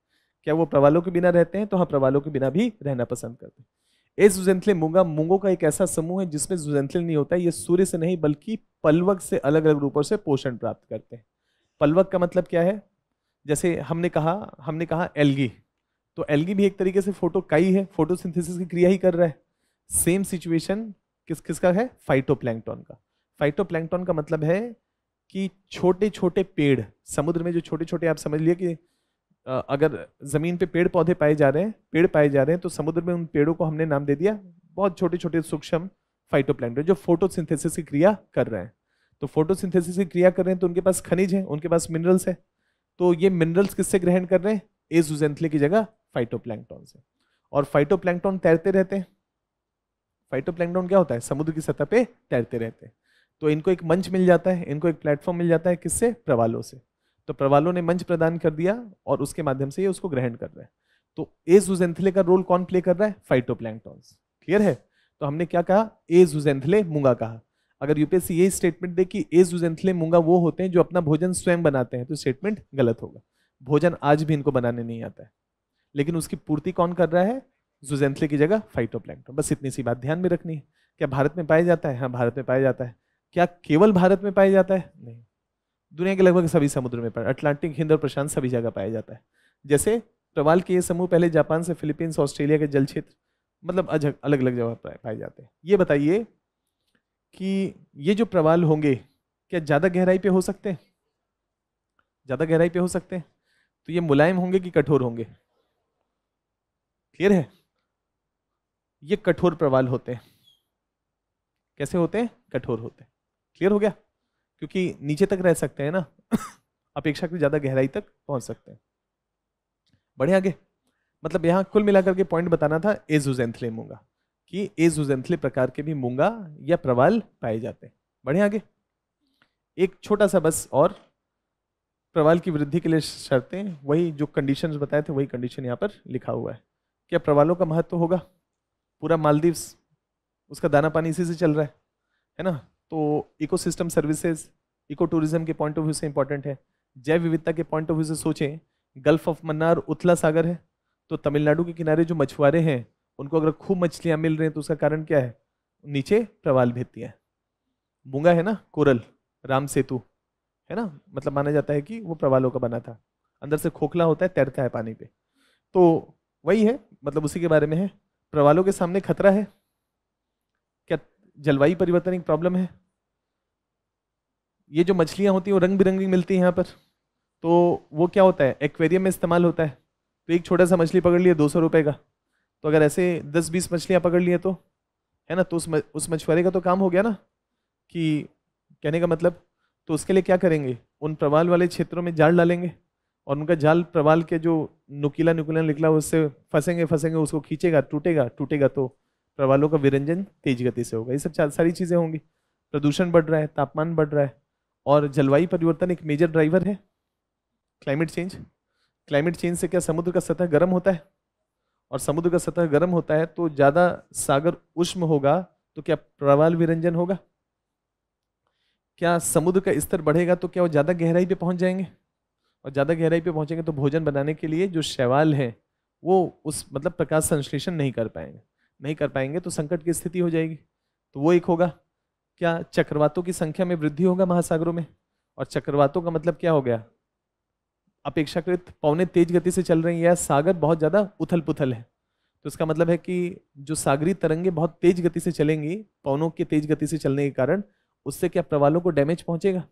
क्या वो प्रवालों के बिना रहते हैं तो हाँ प्रवालों के बिना भी रहना पसंद करते हैं ए जुजेंथले मूंगा मूंगों का एक ऐसा समूह है जिसमें जुजेंथले नहीं होता ये सूर्य से नहीं बल्कि पलवक से अलग अलग रूपों से पोषण प्राप्त करते हैं पलवक का मतलब क्या है जैसे हमने कहा हमने कहा एलगी तो एलगी भी एक तरीके से फोटो काई है फोटोसिंथेसिस की क्रिया ही कर रहा है सेम सिचुएशन किस किसका है फाइटोप्लैंकटॉन का फाइटोप्लैंकटॉन का मतलब है कि छोटे छोटे पेड़ समुद्र में जो छोटे छोटे आप समझ लिए कि अगर ज़मीन पे पेड़ पौधे पाए जा रहे हैं पेड़ पाए जा रहे हैं तो समुद्र में उन पेड़ों को हमने नाम दे दिया बहुत छोटे छोटे सूक्ष्म फाइटो जो फोटोसिंथेसिस की क्रिया कर रहे हैं तो फोटोसिंथेसिस की क्रिया कर रहे हैं तो उनके पास खनिज है उनके पास मिनरल्स है तो ये मिनरल्स किससे ग्रहण कर रहे हैं एजुजेंथली की जगह फाइटोप्लैंक्टन से और फाइटोप्लैंक्टन तैरते रहते हैं फाइटोप्लैंक्टन क्या होता है समुद्र की सतह पे तैरते रहते हैं तो इनको एक मंच मिल जाता है इनको एक प्लेटफॉर्म मिल जाता है किससे प्रवालों से तो प्रवालों ने मंच प्रदान कर दिया और उसके माध्यम से ये उसको ग्रहण कर रहा है तो ए जुजेंथले का रोल कौन प्ले कर रहा है फाइटो क्लियर है तो हमने क्या कहा ए जुजेंथले मूंगा कहा अगर यूपीएससी ये स्टेटमेंट दे कि ए जुजेंथले मूंगा वो होते हैं जो अपना भोजन स्वयं बनाते हैं तो स्टेटमेंट गलत होगा भोजन आज भी इनको बनाने नहीं आता है लेकिन उसकी पूर्ति कौन कर रहा है जुजेंथले की जगह फाइटो बस इतनी सी बात ध्यान में रखनी है क्या भारत में पाया जाता है हाँ भारत में पाया जाता है क्या केवल भारत में पाया जाता है नहीं दुनिया के लगभग सभी समुद्र में पाया अटलांटिक हिंद और प्रशांत सभी जगह पाया जाता है जैसे प्रवाल के ये समूह पहले जापान से फिलीपींस ऑस्ट्रेलिया के जल क्षेत्र मतलब अलग अलग जगह पाए जाते हैं ये बताइए कि ये जो प्रवाल होंगे क्या ज़्यादा गहराई पे हो सकते हैं ज़्यादा गहराई पे हो सकते हैं तो ये मुलायम होंगे कि कठोर होंगे क्लियर है ये कठोर प्रवाल होते हैं कैसे होते हैं कठोर होते हैं क्लियर हो गया क्योंकि नीचे तक रह सकते हैं ना अपेक्षा की ज़्यादा गहराई तक पहुंच सकते हैं बढ़े आगे मतलब यहाँ कुल मिलाकर के पॉइंट बताना था एजुजेंथले मूंगा कि एजुजेंथले प्रकार के भी मूंगा या प्रवाल पाए जाते हैं बढ़े आगे एक छोटा सा बस और प्रवाल की वृद्धि के लिए शर्तें वही जो कंडीशंस बताए थे वही कंडीशन यहाँ पर लिखा हुआ है क्या प्रवालों का महत्व होगा पूरा मालदीव्स उसका दाना पानी इसी से चल रहा है है ना तो ecosystem services ecotourism के पॉइंट ऑफ व्यू से इंपॉर्टेंट है जैव विविधता के पॉइंट ऑफ व्यू से सोचें गल्फ ऑफ मन्नार उतला सागर है तो तमिलनाडु के किनारे जो मछुआरे हैं उनको अगर खूब मछलियाँ मिल रही हैं तो उसका कारण क्या है नीचे प्रवाल भेजती है मूंगा है ना कोरल राम सेतु है ना मतलब माना जाता है कि वो प्रवालों का बना था अंदर से खोखला होता है तैरता है पानी पे तो वही है मतलब उसी के बारे में है प्रवालों के सामने खतरा है क्या जलवायु परिवर्तन एक प्रॉब्लम है ये जो मछलियाँ होती हैं वो रंग बिरंगी मिलती हैं यहाँ पर तो वो क्या होता है एक्वेरियम में इस्तेमाल होता है तो एक छोटा सा मछली पकड़ लिया दो सौ रुपये का तो अगर ऐसे दस बीस मछलियाँ पकड़ लिए तो है ना तो उस म, उस मछुआरे का तो काम हो गया ना कि कहने का मतलब तो उसके लिए क्या करेंगे उन प्रवाल वाले क्षेत्रों में जाल डालेंगे और उनका जाल प्रवाल के जो नुकीला नुकीला निकला उससे फंसेंगे फंसेंगे उसको खींचेगा टूटेगा टूटेगा तो प्रवालों का विरंजन तेज गति से होगा ये सब सारी चीज़ें होंगी प्रदूषण बढ़ रहा है तापमान बढ़ रहा है और जलवायु परिवर्तन एक मेजर ड्राइवर है क्लाइमेट चेंज क्लाइमेट चेंज से क्या समुद्र का सतह गर्म होता है और समुद्र का सतह गर्म होता है तो ज़्यादा सागर उष्म होगा तो क्या प्रवाल विरंजन होगा क्या समुद्र का स्तर बढ़ेगा तो क्या वो ज़्यादा गहराई पे पहुंच जाएंगे और ज़्यादा गहराई पे पहुंचेंगे तो भोजन बनाने के लिए जो शैवाल हैं वो उस मतलब प्रकाश संश्लेषण नहीं कर पाएंगे नहीं कर पाएंगे तो संकट की स्थिति हो जाएगी तो वो एक होगा क्या चक्रवातों की संख्या में वृद्धि होगा महासागरों में और चक्रवातों का मतलब क्या हो गया अपेक्षाकृत पौने तेज गति से चल रही है या सागर बहुत ज़्यादा उथल पुथल है तो इसका मतलब है कि जो सागरी तरंगे बहुत तेज गति से चलेंगी पवनों के तेज गति से चलने के कारण उससे क्या प्रवालों को डैमेज पहुंचेगा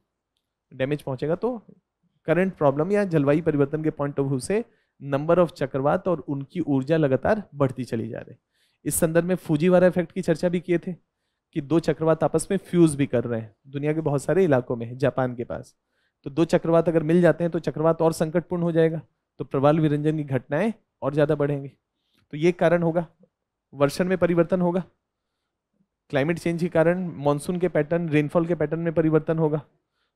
डैमेज पहुंचेगा तो करंट प्रॉब्लम या जलवायु परिवर्तन के पॉइंट ऑफ व्यू से नंबर ऑफ चक्रवात और उनकी ऊर्जा लगातार बढ़ती चली जा रही है इस संदर्भ में फूजीवारा इफेक्ट की चर्चा भी किए थे कि दो चक्रवात आपस में फ्यूज भी कर रहे हैं दुनिया के बहुत सारे इलाकों में जापान के पास तो दो चक्रवात अगर मिल जाते हैं तो चक्रवात और संकटपूर्ण हो जाएगा तो प्रवाल विरंजन की घटनाएं और ज़्यादा बढ़ेंगी तो ये कारण होगा वर्षण में परिवर्तन होगा क्लाइमेट चेंज के कारण मानसून के पैटर्न रेनफॉल के पैटर्न में परिवर्तन होगा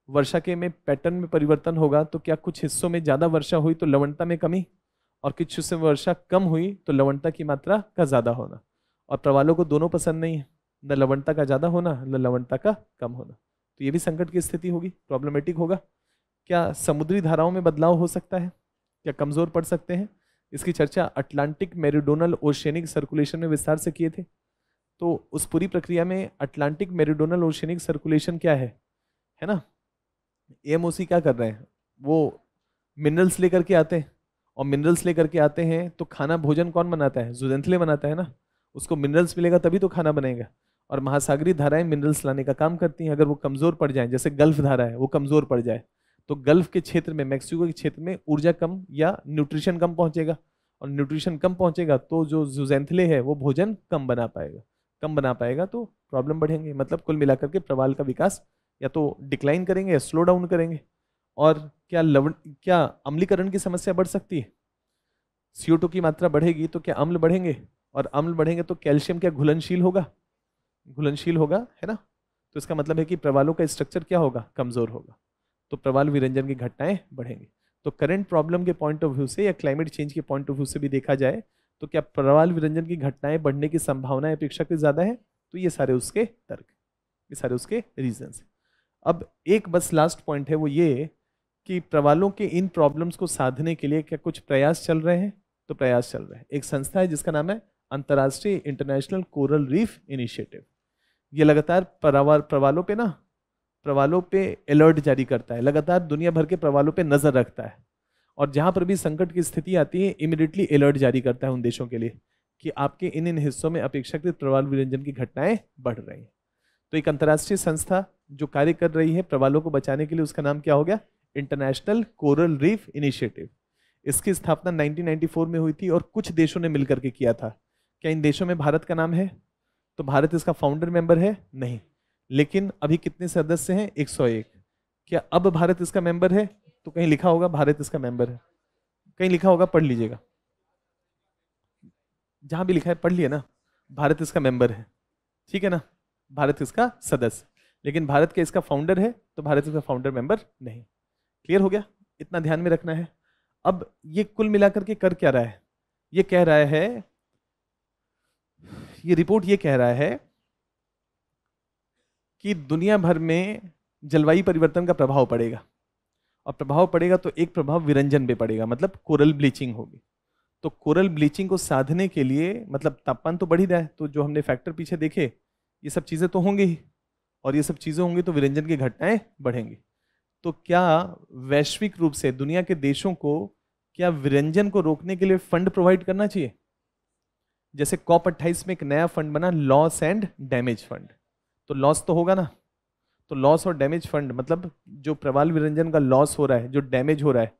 वर्षा के में पैटर्न में परिवर्तन होगा तो क्या कुछ हिस्सों में ज़्यादा वर्षा हुई तो लवणता में कमी और कुछ से वर्षा कम हुई तो लवणता की मात्रा का ज़्यादा होना और प्रवालों को दोनों पसंद नहीं है न लवणता का ज़्यादा होना न लवणता का कम होना तो ये भी संकट की स्थिति होगी प्रॉब्लमेटिक होगा क्या समुद्री धाराओं में बदलाव हो सकता है क्या कमज़ोर पड़ सकते हैं इसकी चर्चा अटलांटिक मेरिडोनल ओशेनिक सर्कुलेशन में विस्तार से किए थे तो उस पूरी प्रक्रिया में अटलांटिक मेरिडोनल ओशेनिक सर्कुलेशन क्या है है ना एम क्या कर रहे हैं वो मिनरल्स लेकर के आते हैं और मिनरल्स लेकर के आते हैं तो खाना भोजन कौन बनाता है जुदेंथले बनाता है ना उसको मिनरल्स मिलेगा तभी तो खाना बनेगा और महासागरीय धाराएं मिनरल्स लाने का काम करती हैं अगर वो कमज़ोर पड़ जाएं जैसे गल्फ धारा है वो कमज़ोर पड़ जाए तो गल्फ के क्षेत्र में मैक्सिको के क्षेत्र में ऊर्जा कम या न्यूट्रिशन कम पहुँचेगा और न्यूट्रिशन कम पहुँचेगा तो जो जुजेंथले है वो भोजन कम बना पाएगा कम बना पाएगा तो प्रॉब्लम बढ़ेंगे मतलब कुल मिलाकर के प्रवाल का विकास या तो डिक्लाइन करेंगे या स्लो डाउन करेंगे और क्या लवण क्या अम्लीकरण की समस्या बढ़ सकती है सी की मात्रा बढ़ेगी तो क्या अम्ल बढ़ेंगे और अम्ल बढ़ेंगे तो कैल्शियम क्या घुलनशील होगा घुलनशील होगा है ना तो इसका मतलब है कि प्रवालों का स्ट्रक्चर क्या होगा कमज़ोर होगा तो प्रवाल विरंजन की घटनाएं बढ़ेंगे तो करंट प्रॉब्लम के पॉइंट ऑफ व्यू से या क्लाइमेट चेंज के पॉइंट ऑफ व्यू से भी देखा जाए तो क्या प्रवाल विरंजन की घटनाएं बढ़ने की संभावनाएं अपेक्षाकृत ज़्यादा है तो ये सारे उसके तर्क ये सारे उसके रीजन्स अब एक बस लास्ट पॉइंट है वो ये कि प्रवालों के इन प्रॉब्लम्स को साधने के लिए क्या कुछ प्रयास चल रहे हैं तो प्रयास चल रहे हैं एक संस्था है जिसका नाम है अंतर्राष्ट्रीय इंटरनेशनल कोरल रीफ इनिशिएटिव ये लगातार प्रवालों पे ना प्रवालों पे अलर्ट जारी करता है लगातार दुनिया भर के प्रवालों पे नज़र रखता है और जहाँ पर भी संकट की स्थिति आती है इमिडिएटली अलर्ट जारी करता है उन देशों के लिए कि आपके इन इन हिस्सों में अपेक्षाकृत प्रवाल विरंजन की घटनाएं बढ़ रही हैं तो एक अंतर्राष्ट्रीय संस्था जो कार्य कर रही है प्रवालों को बचाने के लिए उसका नाम क्या हो गया इंटरनेशनल कोरल रीफ इनिशिएटिव इसकी स्थापना 1994 में हुई थी और कुछ देशों ने मिलकर के किया था क्या इन देशों में भारत का नाम है तो भारत इसका फाउंडर मेंबर है नहीं लेकिन अभी कितने सदस्य हैं 101 क्या अब भारत इसका मेंबर है तो कहीं लिखा होगा भारत इसका मेंबर है कहीं लिखा होगा पढ़ लीजिएगा जहां भी लिखा है पढ़ लिए ना भारत इसका मेंबर है ठीक है ना भारत इसका सदस्य लेकिन भारत के इसका फाउंडर है तो भारत इसका फाउंडर मेंबर नहीं क्लियर हो गया इतना ध्यान में रखना है अब ये कुल मिलाकर के कर क्या रहा है ये कह रहा है ये रिपोर्ट ये कह रहा है कि दुनिया भर में जलवायु परिवर्तन का प्रभाव पड़ेगा और प्रभाव पड़ेगा तो एक प्रभाव विरंजन पे पड़ेगा मतलब कोरल ब्लीचिंग होगी तो कोरल ब्लीचिंग को साधने के लिए मतलब तापमान तो बढ़ ही रहा है तो जो हमने फैक्टर पीछे देखे ये सब चीज़ें तो होंगी ही और ये सब चीज़ें होंगी तो विरंजन की घटनाएं बढ़ेंगी तो क्या वैश्विक रूप से दुनिया के देशों को क्या विरंजन को रोकने के लिए फंड प्रोवाइड करना चाहिए जैसे कॉप अट्ठाईस में एक नया फंड बना लॉस एंड डैमेज फंड तो लॉस तो होगा ना तो लॉस और डैमेज फंड मतलब जो प्रवाल विरंजन का लॉस हो रहा है जो डैमेज हो रहा है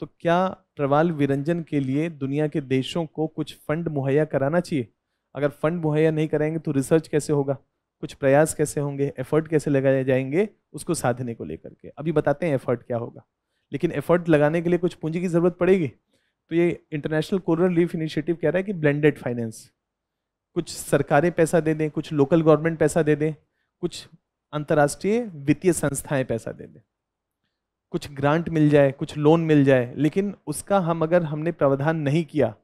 तो क्या प्रवाल विरंजन के लिए दुनिया के देशों को कुछ फंड मुहैया कराना चाहिए अगर फंड मुहैया नहीं कराएंगे तो रिसर्च कैसे होगा कुछ प्रयास कैसे होंगे एफर्ट कैसे लगाए जाएंगे उसको साधने को लेकर के अभी बताते हैं एफर्ट क्या होगा लेकिन एफर्ट लगाने के लिए कुछ पूंजी की ज़रूरत पड़ेगी तो ये इंटरनेशनल कोरल रिलीफ इनिशिएटिव कह रहा है कि ब्लेंडेड फाइनेंस कुछ सरकारें पैसा दे दें कुछ लोकल गवर्नमेंट पैसा दे दें कुछ अंतर्राष्ट्रीय वित्तीय संस्थाएं पैसा दे दें कुछ ग्रांट मिल जाए कुछ लोन मिल जाए लेकिन उसका हम अगर हमने प्रावधान नहीं किया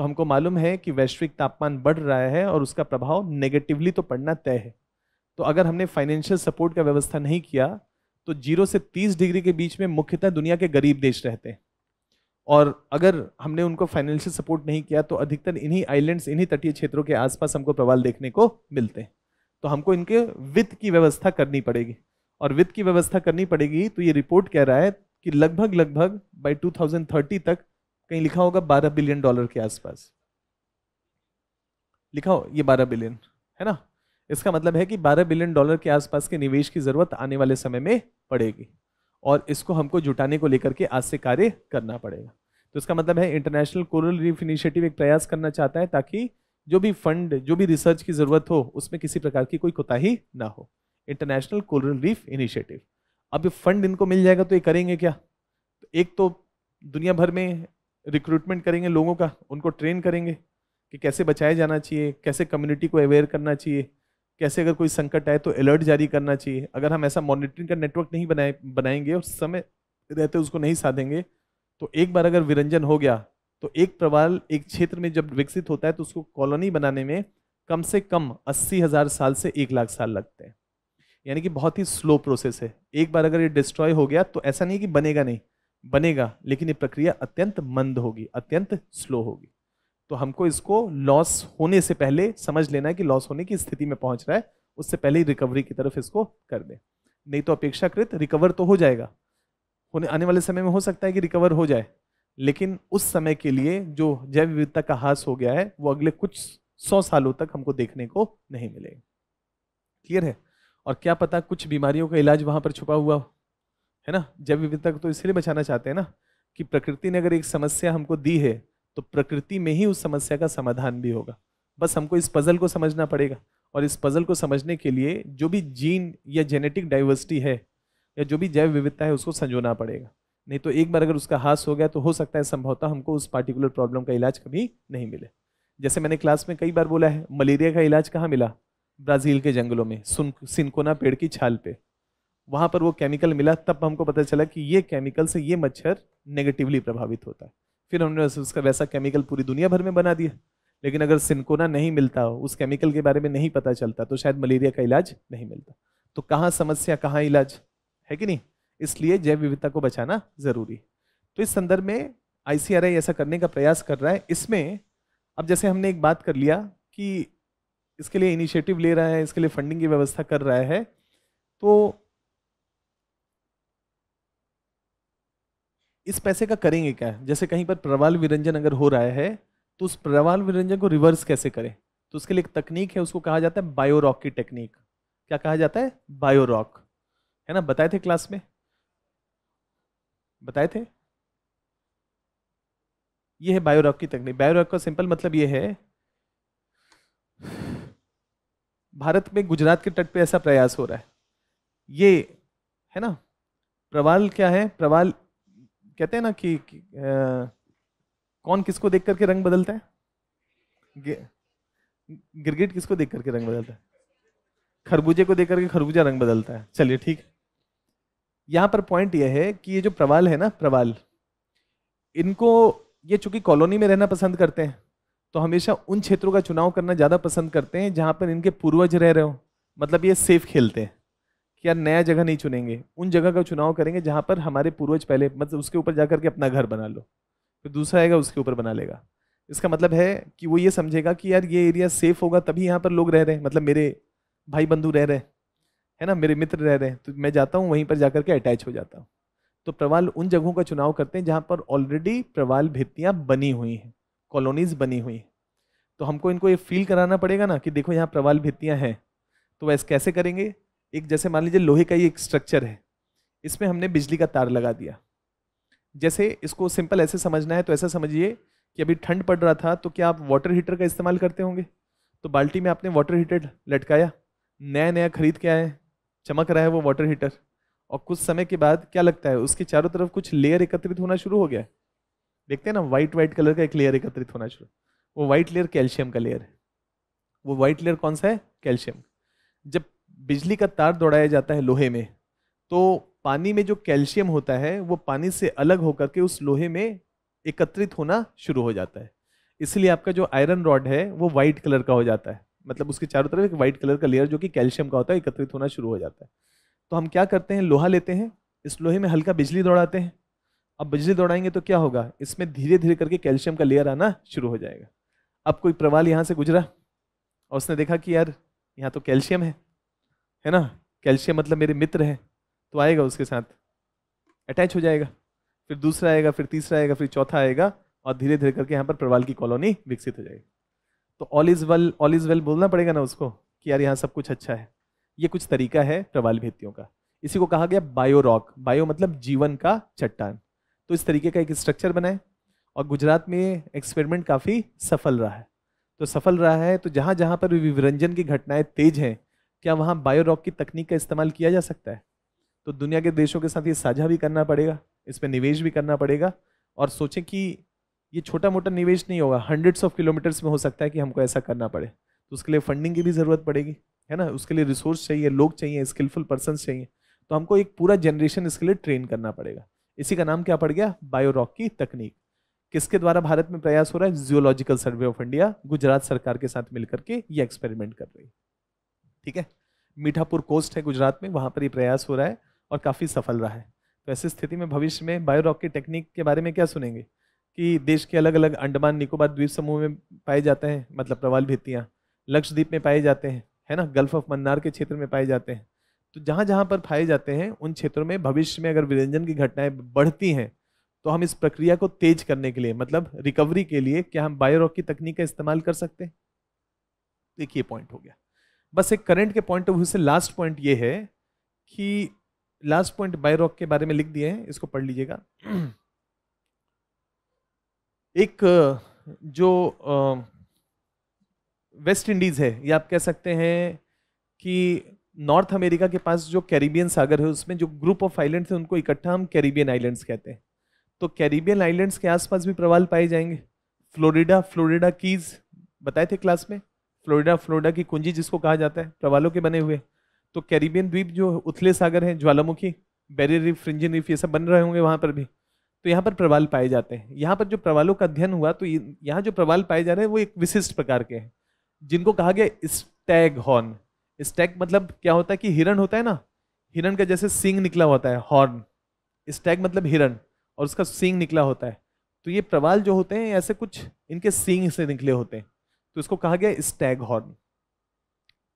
तो हमको मालूम है कि वैश्विक तापमान बढ़ रहा है और उसका प्रभाव नेगेटिवली तो पड़ना तय है तो अगर हमने फाइनेंशियल सपोर्ट का व्यवस्था नहीं किया तो जीरो से तीस डिग्री के बीच में मुख्यतः दुनिया के गरीब देश रहते हैं और अगर हमने उनको फाइनेंशियल सपोर्ट नहीं किया तो अधिकतर इन्हीं आइलैंड्स इन्हीं तटीय क्षेत्रों के आसपास हमको प्रवाल देखने को मिलते हैं तो हमको इनके वित्त की व्यवस्था करनी पड़ेगी और वित्त की व्यवस्था करनी पड़ेगी तो ये रिपोर्ट कह रहा है कि लगभग लगभग बाई 2030 तक कहीं लिखा होगा बारह बिलियन डॉलर के आसपास लिखा हो ये बारह बिलियन है ना इसका मतलब है कि बारह बिलियन डॉलर के आसपास के निवेश की जरूरत आने वाले समय में पड़ेगी और इसको हमको जुटाने को लेकर के आज से कार्य करना पड़ेगा तो इसका मतलब है इंटरनेशनल कोरल रीफ इनिशिएटिव एक प्रयास करना चाहता है ताकि जो भी फंड जो भी रिसर्च की ज़रूरत हो उसमें किसी प्रकार की कोई कोताही ना हो इंटरनेशनल कोरल रीफ इनिशिएटिव अब ये फंड इनको मिल जाएगा तो ये करेंगे क्या तो एक तो दुनिया भर में रिक्रूटमेंट करेंगे लोगों का उनको ट्रेन करेंगे कि कैसे बचाया जाना चाहिए कैसे कम्युनिटी को अवेयर करना चाहिए कैसे अगर कोई संकट आए तो अलर्ट जारी करना चाहिए अगर हम ऐसा मॉनिटरिंग का नेटवर्क नहीं बनाए बनाएंगे और समय रहते उसको नहीं साधेंगे तो एक बार अगर विरंजन हो गया तो एक प्रवाल एक क्षेत्र में जब विकसित होता है तो उसको कॉलोनी बनाने में कम से कम अस्सी हज़ार साल से एक लाख साल लगते हैं यानी कि बहुत ही स्लो प्रोसेस है एक बार अगर ये डिस्ट्रॉय हो गया तो ऐसा नहीं कि बनेगा नहीं बनेगा लेकिन ये प्रक्रिया अत्यंत मंद होगी अत्यंत स्लो होगी तो हमको इसको लॉस होने से पहले समझ लेना है कि लॉस होने की स्थिति में पहुंच रहा है उससे पहले ही रिकवरी की तरफ इसको कर दें नहीं तो अपेक्षाकृत रिकवर तो हो जाएगा होने आने वाले समय में हो सकता है कि रिकवर हो जाए लेकिन उस समय के लिए जो जैव विविधता का हास हो गया है वो अगले कुछ सौ सालों तक हमको देखने को नहीं मिलेगा क्लियर है और क्या पता कुछ बीमारियों का इलाज वहां पर छुपा हुआ है ना जैव विविधता को तो इसलिए बचाना चाहते हैं ना कि प्रकृति ने अगर एक समस्या हमको दी है तो प्रकृति में ही उस समस्या का समाधान भी होगा बस हमको इस पज़ल को समझना पड़ेगा और इस पज़ल को समझने के लिए जो भी जीन या जेनेटिक डाइवर्सिटी है या जो भी जैव विविधता है उसको संजोना पड़ेगा नहीं तो एक बार अगर उसका हास हो गया तो हो सकता है संभवतः हमको उस पार्टिकुलर प्रॉब्लम का इलाज कभी नहीं मिले जैसे मैंने क्लास में कई बार बोला है मलेरिया का इलाज कहाँ मिला ब्राज़ील के जंगलों में सुन सिनकोना पेड़ की छाल पे वहाँ पर वो केमिकल मिला तब हमको पता चला कि ये केमिकल से ये मच्छर नेगेटिवली प्रभावित होता है फिर हमने उसका वैसा केमिकल पूरी दुनिया भर में बना दिया लेकिन अगर सिंकोना नहीं मिलता उस केमिकल के बारे में नहीं पता चलता तो शायद मलेरिया का इलाज नहीं मिलता तो कहाँ समस्या कहाँ इलाज है कि नहीं इसलिए जैव विविधता को बचाना ज़रूरी है तो इस संदर्भ में आई ऐसा करने का प्रयास कर रहा है इसमें अब जैसे हमने एक बात कर लिया कि इसके लिए इनिशिएटिव ले रहा है इसके लिए फंडिंग की व्यवस्था कर रहा है तो इस पैसे का करेंगे क्या जैसे कहीं पर प्रवाल विरंजन अगर हो रहा है तो उस प्रवाल विरंजन को रिवर्स कैसे करें तो उसके लिए एक तकनीक है उसको कहा जाता है बायोरॉक की टेक्निक क्या कहा जाता है बायोरॉक है ना बताए थे क्लास में बताए थे ये है बायोरॉक की तकनीक बायोरॉक का सिंपल मतलब ये है भारत में गुजरात के तट पे ऐसा प्रयास हो रहा है ये है ना प्रवाल क्या है प्रवाल कहते हैं ना कि, कि आ, कौन किसको देख करके रंग बदलता है गिरगिट किसको देख करके रंग बदलता है खरबूजे को देख करके खरबूजा रंग बदलता है चलिए ठीक यहां पर पॉइंट यह है कि ये जो प्रवाल है ना प्रवाल इनको ये चूंकि कॉलोनी में रहना पसंद करते हैं तो हमेशा उन क्षेत्रों का चुनाव करना ज़्यादा पसंद करते हैं जहां पर इनके पूर्वज रह रहे हो मतलब ये सेफ खेलते हैं कि यार नया जगह नहीं चुनेंगे उन जगह का चुनाव करेंगे जहाँ पर हमारे पूर्वज पहले मतलब उसके ऊपर जा करके अपना घर बना लो फिर दूसरा आएगा उसके ऊपर बना लेगा इसका मतलब है कि वो ये समझेगा कि यार ये एरिया सेफ होगा तभी यहाँ पर लोग रह रहे हैं मतलब मेरे भाई बंधु रह रहे हैं है ना मेरे मित्र रह रहे हैं तो मैं जाता हूँ वहीं पर जा के अटैच हो जाता हूँ तो प्रवाल उन जगहों का चुनाव करते हैं जहाँ पर ऑलरेडी प्रवाल भित्तियाँ बनी हुई हैं कॉलोनीज़ बनी हुई हैं तो हमको इनको ये फील कराना पड़ेगा ना कि देखो यहाँ प्रवाल भित्तियाँ हैं तो वैसे कैसे करेंगे एक जैसे मान लीजिए लोहे का ये एक स्ट्रक्चर है इसमें हमने बिजली का तार लगा दिया जैसे इसको सिंपल ऐसे समझना है तो ऐसा समझिए कि अभी ठंड पड़ रहा था तो क्या आप वाटर हीटर का इस्तेमाल करते होंगे तो बाल्टी में आपने वाटर हीटर लटकाया नया नया खरीद के आए चमक रहा है वो वाटर हीटर और कुछ समय के बाद क्या लगता है उसके चारों तरफ कुछ लेयर एकत्रित होना शुरू हो गया है देखते हैं ना वाइट वाइट कलर का एक लेयर एकत्रित होना शुरू वो वाइट लेयर कैल्शियम का लेयर है वो वाइट लेयर कौन सा है कैल्शियम जब बिजली का तार दौड़ाया जाता है लोहे में तो पानी में जो कैल्शियम होता है वो पानी से अलग होकर के उस लोहे में एकत्रित होना शुरू हो जाता है इसलिए आपका जो आयरन रॉड है वो वाइट कलर का हो जाता है मतलब उसके चारों तरफ एक वाइट कलर का लेयर जो कि कैल्शियम का होता है एकत्रित होना शुरू हो जाता है तो हम क्या करते हैं लोहा लेते हैं इस लोहे में हल्का बिजली दौड़ाते हैं अब बिजली दौड़ाएंगे तो क्या होगा इसमें धीरे धीरे करके कैल्शियम का लेयर आना शुरू हो जाएगा अब कोई प्रवाल यहाँ से गुजरा और उसने देखा कि यार यहाँ तो कैल्शियम है है ना कैल्शियम मतलब मेरे मित्र हैं तो आएगा उसके साथ अटैच हो जाएगा फिर दूसरा आएगा फिर तीसरा आएगा फिर चौथा आएगा और धीरे धीरे करके यहाँ पर प्रवाल की कॉलोनी विकसित हो जाएगी तो all is well all is well बोलना पड़ेगा ना उसको कि यार यहाँ सब कुछ अच्छा है ये कुछ तरीका है प्रवाल भेतियों का इसी को कहा गया बायो रॉक बायो मतलब जीवन का चट्टान तो इस तरीके का एक स्ट्रक्चर बनाए और गुजरात में एक्सपेरिमेंट काफ़ी सफल रहा है तो सफल रहा है तो जहाँ जहाँ पर विवरंजन की घटनाएं तेज हैं क्या वहाँ बायो रॉक की तकनीक का इस्तेमाल किया जा सकता है तो दुनिया के देशों के साथ ये साझा भी करना पड़ेगा इस पर निवेश भी करना पड़ेगा और सोचें कि ये छोटा मोटा निवेश नहीं होगा हंड्रेड्स ऑफ किलोमीटर्स में हो सकता है कि हमको ऐसा करना पड़े तो उसके लिए फंडिंग की भी ज़रूरत पड़ेगी है ना उसके लिए रिसोर्स चाहिए लोग चाहिए स्किलफुल पर्सन चाहिए तो हमको एक पूरा जनरेशन इसके लिए ट्रेन करना पड़ेगा इसी का नाम क्या पड़ गया बायो रॉक की तकनीक किसके द्वारा भारत में प्रयास हो रहा है geological survey of India Gujarat सरकार के साथ मिलकर के ये एक्सपेरिमेंट कर रही है ठीक है मीठापुर कोस्ट है गुजरात में वहाँ पर ये प्रयास हो रहा है और काफ़ी सफल रहा है तो ऐसी स्थिति में भविष्य में बायोरॉक की टेक्निक के बारे में क्या सुनेंगे कि देश के अलग अलग अंडमान निकोबार द्वीप समूह में पाए जाते हैं मतलब प्रवाल भित्तियाँ लक्षद्वीप में पाए जाते हैं है ना गल्फ ऑफ मन्नार के क्षेत्र में पाए जाते हैं तो जहाँ जहाँ पर पाए जाते हैं उन क्षेत्रों में भविष्य में अगर विरंजन की घटनाएँ बढ़ती हैं तो हम इस प्रक्रिया को तेज करने के लिए मतलब रिकवरी के लिए क्या हम बायोरॉक की तकनीक का इस्तेमाल कर सकते हैं देखिए पॉइंट हो गया बस एक करंट के पॉइंट ऑफ व्यू से लास्ट पॉइंट ये है कि लास्ट पॉइंट बायरॉक के बारे में लिख दिए हैं इसको पढ़ लीजिएगा एक जो वेस्ट इंडीज़ है या आप कह सकते हैं कि नॉर्थ अमेरिका के पास जो कैरिबियन सागर है उसमें जो ग्रुप ऑफ आइलैंड है उनको इकट्ठा हम कैरिबियन आइलैंड्स कहते हैं तो कैरिबियन आइलैंड्स के आसपास भी प्रवाल पाए जाएंगे फ्लोरिडा फ्लोरिडा कीज बताए थे क्लास में फ्लोरिडा फ्लोरिडा की कुंजी जिसको कहा जाता है प्रवालों के बने हुए तो कैरिबियन द्वीप जो उथले सागर हैं ज्वालामुखी बैरियर रीफ फ्रिंजन रीफ ये सब बन रहे होंगे वहाँ पर भी तो यहाँ पर प्रवाल पाए जाते हैं यहाँ पर जो प्रवालों का अध्ययन हुआ तो यहाँ जो प्रवाल पाए जा रहे हैं वो एक विशिष्ट प्रकार के हैं जिनको कहा गया स्टैग हॉर्न स्टैग मतलब क्या होता है कि हिरण होता है ना हिरण का जैसे सींग निकला होता है हॉर्न स्टैग मतलब हिरण और उसका सींग निकला होता है तो ये प्रवाल जो होते हैं ऐसे कुछ इनके सींग से निकले होते हैं तो इसको कहा गया स्टैग हॉर्न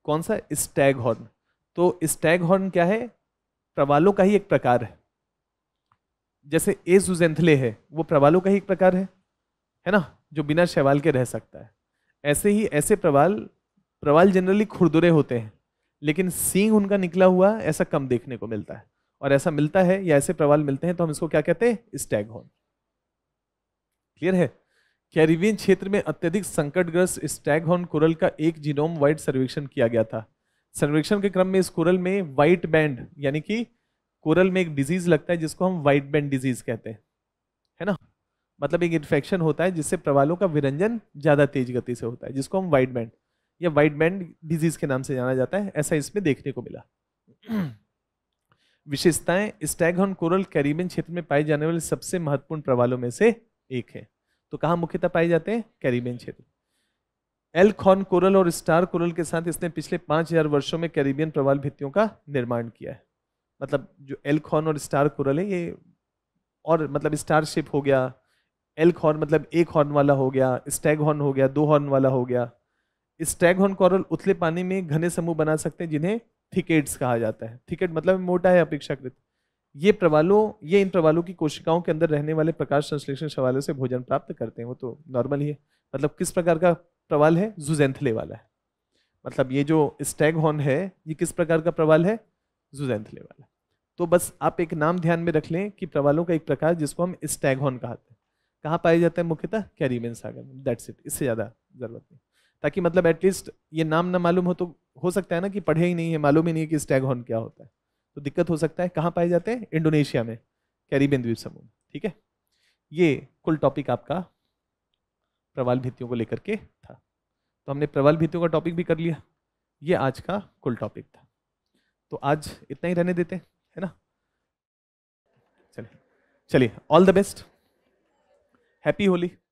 कौन सा स्टैग हॉर्न तो स्टैग हॉर्न क्या है प्रवालों का ही एक प्रकार है जैसे ए जुजेंथले है वो प्रवालों का ही एक प्रकार है है ना जो बिना शैवाल के रह सकता है ऐसे ही ऐसे प्रवाल प्रवाल जनरली खुरदुरे होते हैं लेकिन सींग उनका निकला हुआ ऐसा कम देखने को मिलता है और ऐसा मिलता है या ऐसे प्रवाल मिलते हैं तो हम इसको क्या कहते हैं स्टैग हॉर्न क्लियर है कैरिबियन क्षेत्र में अत्यधिक संकटग्रस्त स्टैगहॉर्न कुरल का एक जीनोम वाइड सर्वेक्षण किया गया था सर्वेक्षण के क्रम में इस कुरल में वाइट बैंड यानी कि कोरल में एक डिजीज लगता है जिसको हम वाइट बैंड डिजीज कहते हैं है ना मतलब एक इन्फेक्शन होता है जिससे प्रवालों का विरंजन ज़्यादा तेज गति से होता है जिसको हम वाइट बैंड या वाइट बैंड डिजीज के नाम से जाना जाता है ऐसा इसमें देखने को मिला विशेषताएं स्टैगहॉर्न कोरल कैरिबियन क्षेत्र में पाए जाने वाले सबसे महत्वपूर्ण प्रवालों में से एक है तो कहाँ मुख्यतः पाए जाते हैं कैरिबियन क्षेत्र एल खॉन कोरल और स्टार कोरल के साथ इसने पिछले पाँच हजार वर्षों में कैरिबियन प्रवाल भित्तियों का निर्माण किया है मतलब जो एल खॉन और स्टार कोरल है ये और मतलब स्टार शेप हो गया एल्क हॉर्न मतलब एक हॉर्न वाला हो गया स्टैग हॉर्न हो गया दो हॉर्न वाला हो गया स्टैग हॉर्न कॉरल उथले पानी में घने समूह बना सकते हैं जिन्हें थिकेट्स कहा जाता है थिकेट मतलब मोटा है अपेक्षाकृत ये प्रवालों ये इन प्रवालों की कोशिकाओं के अंदर रहने वाले प्रकाश संश्लेषण सवालों से भोजन प्राप्त करते हैं वो तो नॉर्मल ही है मतलब किस प्रकार का प्रवाल है जुजेंथले वाला है मतलब ये जो स्टैग हॉर्न है ये किस प्रकार का प्रवाल है जुजेंथले वाला तो बस आप एक नाम ध्यान में रख लें कि प्रवालों का एक प्रकार जिसको हम स्टैग हॉर्न कहते हैं कहाँ पाया जाता है मुख्यतः कैरिबियन सागर में दैट्स इट इससे ज़्यादा ज़रूरत नहीं ताकि मतलब एटलीस्ट ये नाम ना मालूम हो तो हो सकता है ना कि पढ़े ही नहीं है मालूम ही नहीं है कि स्टैग हॉर्न क्या होता है तो दिक्कत हो सकता है कहाँ पाए जाते हैं इंडोनेशिया में कैरिबियन द्वीप समूह ठीक है ये कुल टॉपिक आपका प्रवाल भित्तियों को लेकर के था तो हमने प्रवाल भित्तियों का टॉपिक भी कर लिया ये आज का कुल टॉपिक था तो आज इतना ही रहने देते है ना चलिए चलिए all the best happy Holi